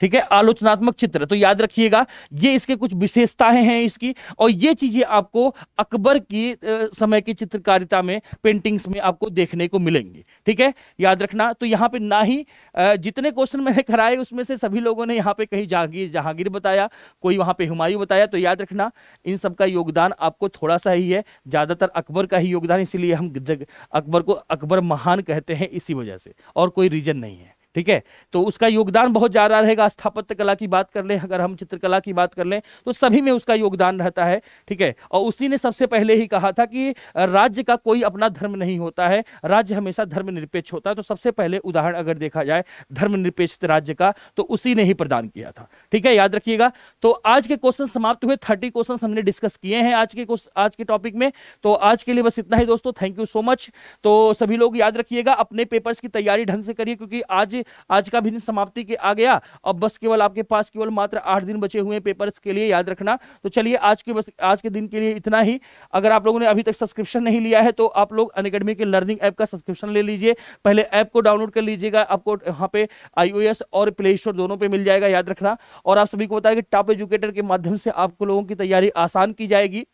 ठीक है आलोचनात्मक चित्र तो याद रखिएगा ये इसके कुछ विशेषताएं हैं इसकी और ये चीजें आपको अकबर की समय की चित्रकारिता में पेंटिंग्स में आपको देखने को मिलेंगी ठीक है याद रखना तो यहाँ पे ना ही जितने क्वेश्चन मैंने [laughs] कराए उसमें से सभी लोगों ने यहाँ पे कहीं जहांगीर जहांगीर बताया कोई वहां पर हुमायूं बताया तो याद रखना इन सब का योगदान आपको थोड़ा सा ही है ज्यादातर अकबर का ही योगदान इसीलिए हम अकबर को अकबर महान कहते हैं इसी वजह से और कोई रीजन नहीं है ठीक है तो उसका योगदान बहुत ज़्यादा रहेगा स्थापत्य कला की बात कर लें अगर हम चित्रकला की बात कर लें तो सभी में उसका योगदान रहता है ठीक है और उसी ने सबसे पहले ही कहा था कि राज्य का कोई अपना धर्म नहीं होता है राज्य हमेशा धर्मनिरपेक्ष होता है तो सबसे पहले उदाहरण अगर देखा जाए धर्मनिरपेक्ष राज्य का तो उसी ने ही प्रदान किया था ठीक है याद रखिएगा तो आज के क्वेश्चन समाप्त हुए थर्टी क्वेश्चन हमने डिस्कस किए हैं आज के आज के टॉपिक में तो आज के लिए बस इतना ही दोस्तों थैंक यू सो मच तो सभी लोग याद रखिएगा अपने पेपर्स की तैयारी ढंग से करिए क्योंकि आज आज का भी दिन समाप्ति के आ गया अब बस केवल आपके पास केवल मात्र आठ दिन बचे हुए हैं पेपर्स के लिए याद रखना तो चलिए आज के बस आज के दिन के लिए इतना ही अगर आप लोगों ने अभी तक सब्सक्रिप्शन नहीं लिया है तो आप लोग अनकेडमी के लर्निंग ऐप का सब्सक्रिप्शन ले लीजिए पहले ऐप को डाउनलोड कर लीजिएगा आपको यहाँ पे आई और प्ले स्टोर दोनों पर मिल जाएगा याद रखना और आप सभी को बताया कि टॉप एजुकेटर के माध्यम से आपको लोगों की तैयारी आसान की जाएगी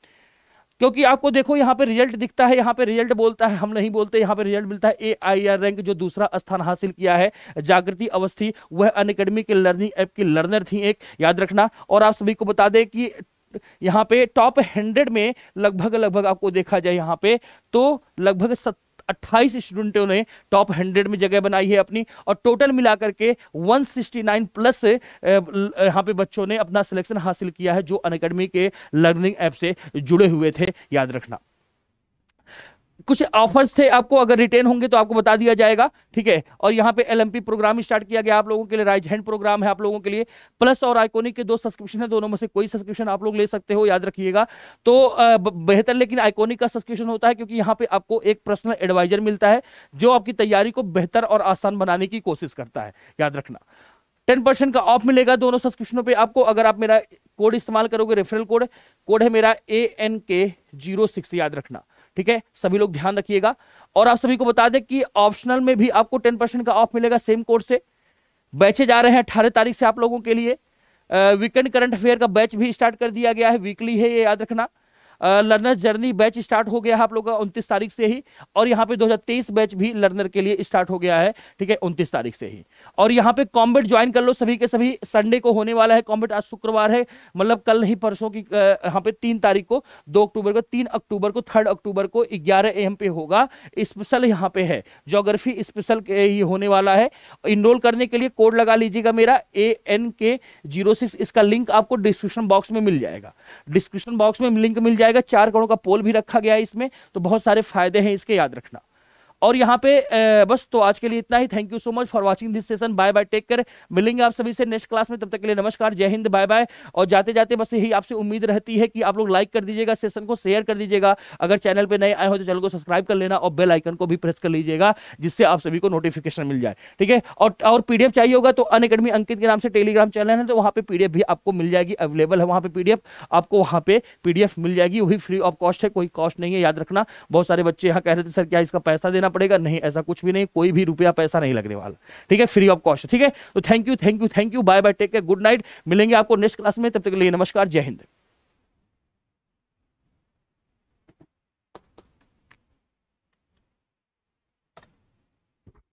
क्योंकि आपको देखो यहाँ पे रिजल्ट दिखता है यहाँ पे रिजल्ट बोलता है हम नहीं बोलते यहाँ पे रिजल्ट मिलता है ए आई आर रैंक जो दूसरा स्थान हासिल किया है जागृति अवस्थी वह अन अकेडमी के लर्निंग ऐप की लर्नर थी एक याद रखना और आप सभी को बता दें कि यहाँ पे टॉप हंड्रेड में लगभग लगभग आपको देखा जाए यहाँ पे तो लगभग सत्तर अट्ठाईस स्टूडेंटों ने टॉप हंड्रेड में जगह बनाई है अपनी और टोटल मिलाकर के नाइन प्लस यहाँ पे बच्चों ने अपना सिलेक्शन हासिल किया है जो अन के लर्निंग ऐप से जुड़े हुए थे याद रखना कुछ ऑफर्स थे आपको अगर रिटेन होंगे तो आपको बता दिया जाएगा ठीक है और यहाँ पे एलएमपी प्रोग्राम स्टार्ट किया गया आप लोगों के लिए राइज हैंड प्रोग्राम है आप लोगों के लिए प्लस और आइकोनिक के दो सब्सक्रिप्शन है दोनों में से कोई सब्सक्रिप्शन आप लोग ले सकते हो याद रखिएगा तो बेहतर लेकिन आइकोनिक का सब्सक्रिप्शन होता है क्योंकि यहाँ पे आपको एक पर्सनल एडवाइजर मिलता है जो आपकी तैयारी को बेहतर और आसान बनाने की कोशिश करता है याद रखना टेन परसेंट का ऑफ मिलेगा दोनों सब्सक्रिप्शनों पे आपको अगर आप मेरा कोड इस्तेमाल करोगे रेफरल कोड कोड है मेरा A N K zero six याद रखना ठीक है सभी लोग ध्यान रखिएगा और आप सभी को बता दें कि ऑप्शनल में भी आपको टेन परसेंट का ऑफ मिलेगा सेम कोर्स से बैचे जा रहे हैं अठारह तारीख से आप लोगों के लिए वीकेंड करंट अफेयर का बैच भी स्टार्ट कर दिया गया है वीकली है ये याद रखना लर्नर जर्नी बैच स्टार्ट हो गया है आप लोगों का उनतीस तारीख से ही और यहाँ पे 2023 बैच भी लर्नर के लिए स्टार्ट हो गया है ठीक है उनतीस तारीख से ही और यहाँ पे कॉम्बेट ज्वाइन कर लो सभी के सभी संडे को होने वाला है कॉम्बेट आज शुक्रवार है मतलब कल ही परसों की यहाँ पे तीन तारीख को दो अक्टूबर को तीन अक्टूबर को थर्ड अक्टूबर को ग्यारह एम पे होगा स्पेशल यहाँ पे है जोग्राफी स्पेशल ही होने वाला है इनरोल करने के लिए कोड लगा लीजिएगा मेरा A N K zero six इसका लिंक आपको डिस्क्रिप्शन बॉक्स में मिल जाएगा डिस्क्रिप्शन बॉक्स में लिंक मिल जाएगा जाएगा चार करोड़ का पोल भी रखा गया है इसमें तो बहुत सारे फायदे हैं इसके याद रखना और यहाँ पे बस तो आज के लिए इतना ही thank you so much for watching this session bye bye take care मिलेंगे आप सभी से नेक्स्ट क्लास में तब तक के लिए नमस्कार जय हिंद बाय बाय और जाते जाते बस यही आपसे उम्मीद रहती है कि आप लोग लाइक कर दीजिएगा सेशन को शेयर कर दीजिएगा अगर चैनल पर नए आए हो तो चैनल को सब्सक्राइब कर लेना और बेल आइकन को भी प्रेस कर लीजिएगा जिससे आप सभी को नोटिफिकेशन मिल जाए ठीक है और और पीडीएफ चाहिए होगा तो अन अकेडमी अंकित के नाम से टेलीग्राम चैनल है तो वहाँ पे पीडीएफ भी आपको मिल जाएगी अवेलेबल है वहाँ पे पीडीएफ आपको वहाँ पे पीडीएफ मिल जाएगी वही फ्री ऑफ कॉस्ट है कोई कॉस्ट नहीं है याद रखना बहुत सारे बच्चे यहाँ कह रहे थे सर क्या इसका पैसा देना देना पड़ेगा नहीं ऐसा कुछ भी नहीं कोई भी रुपया पैसा नहीं लगने वाला ठीक है फ्री ऑफ कॉस्ट ठीक है तो thank you thank you thank you bye bye take care good night मिलेंगे आपको नेक्स्ट क्लास में तब तक के लिए नमस्कार जय हिंद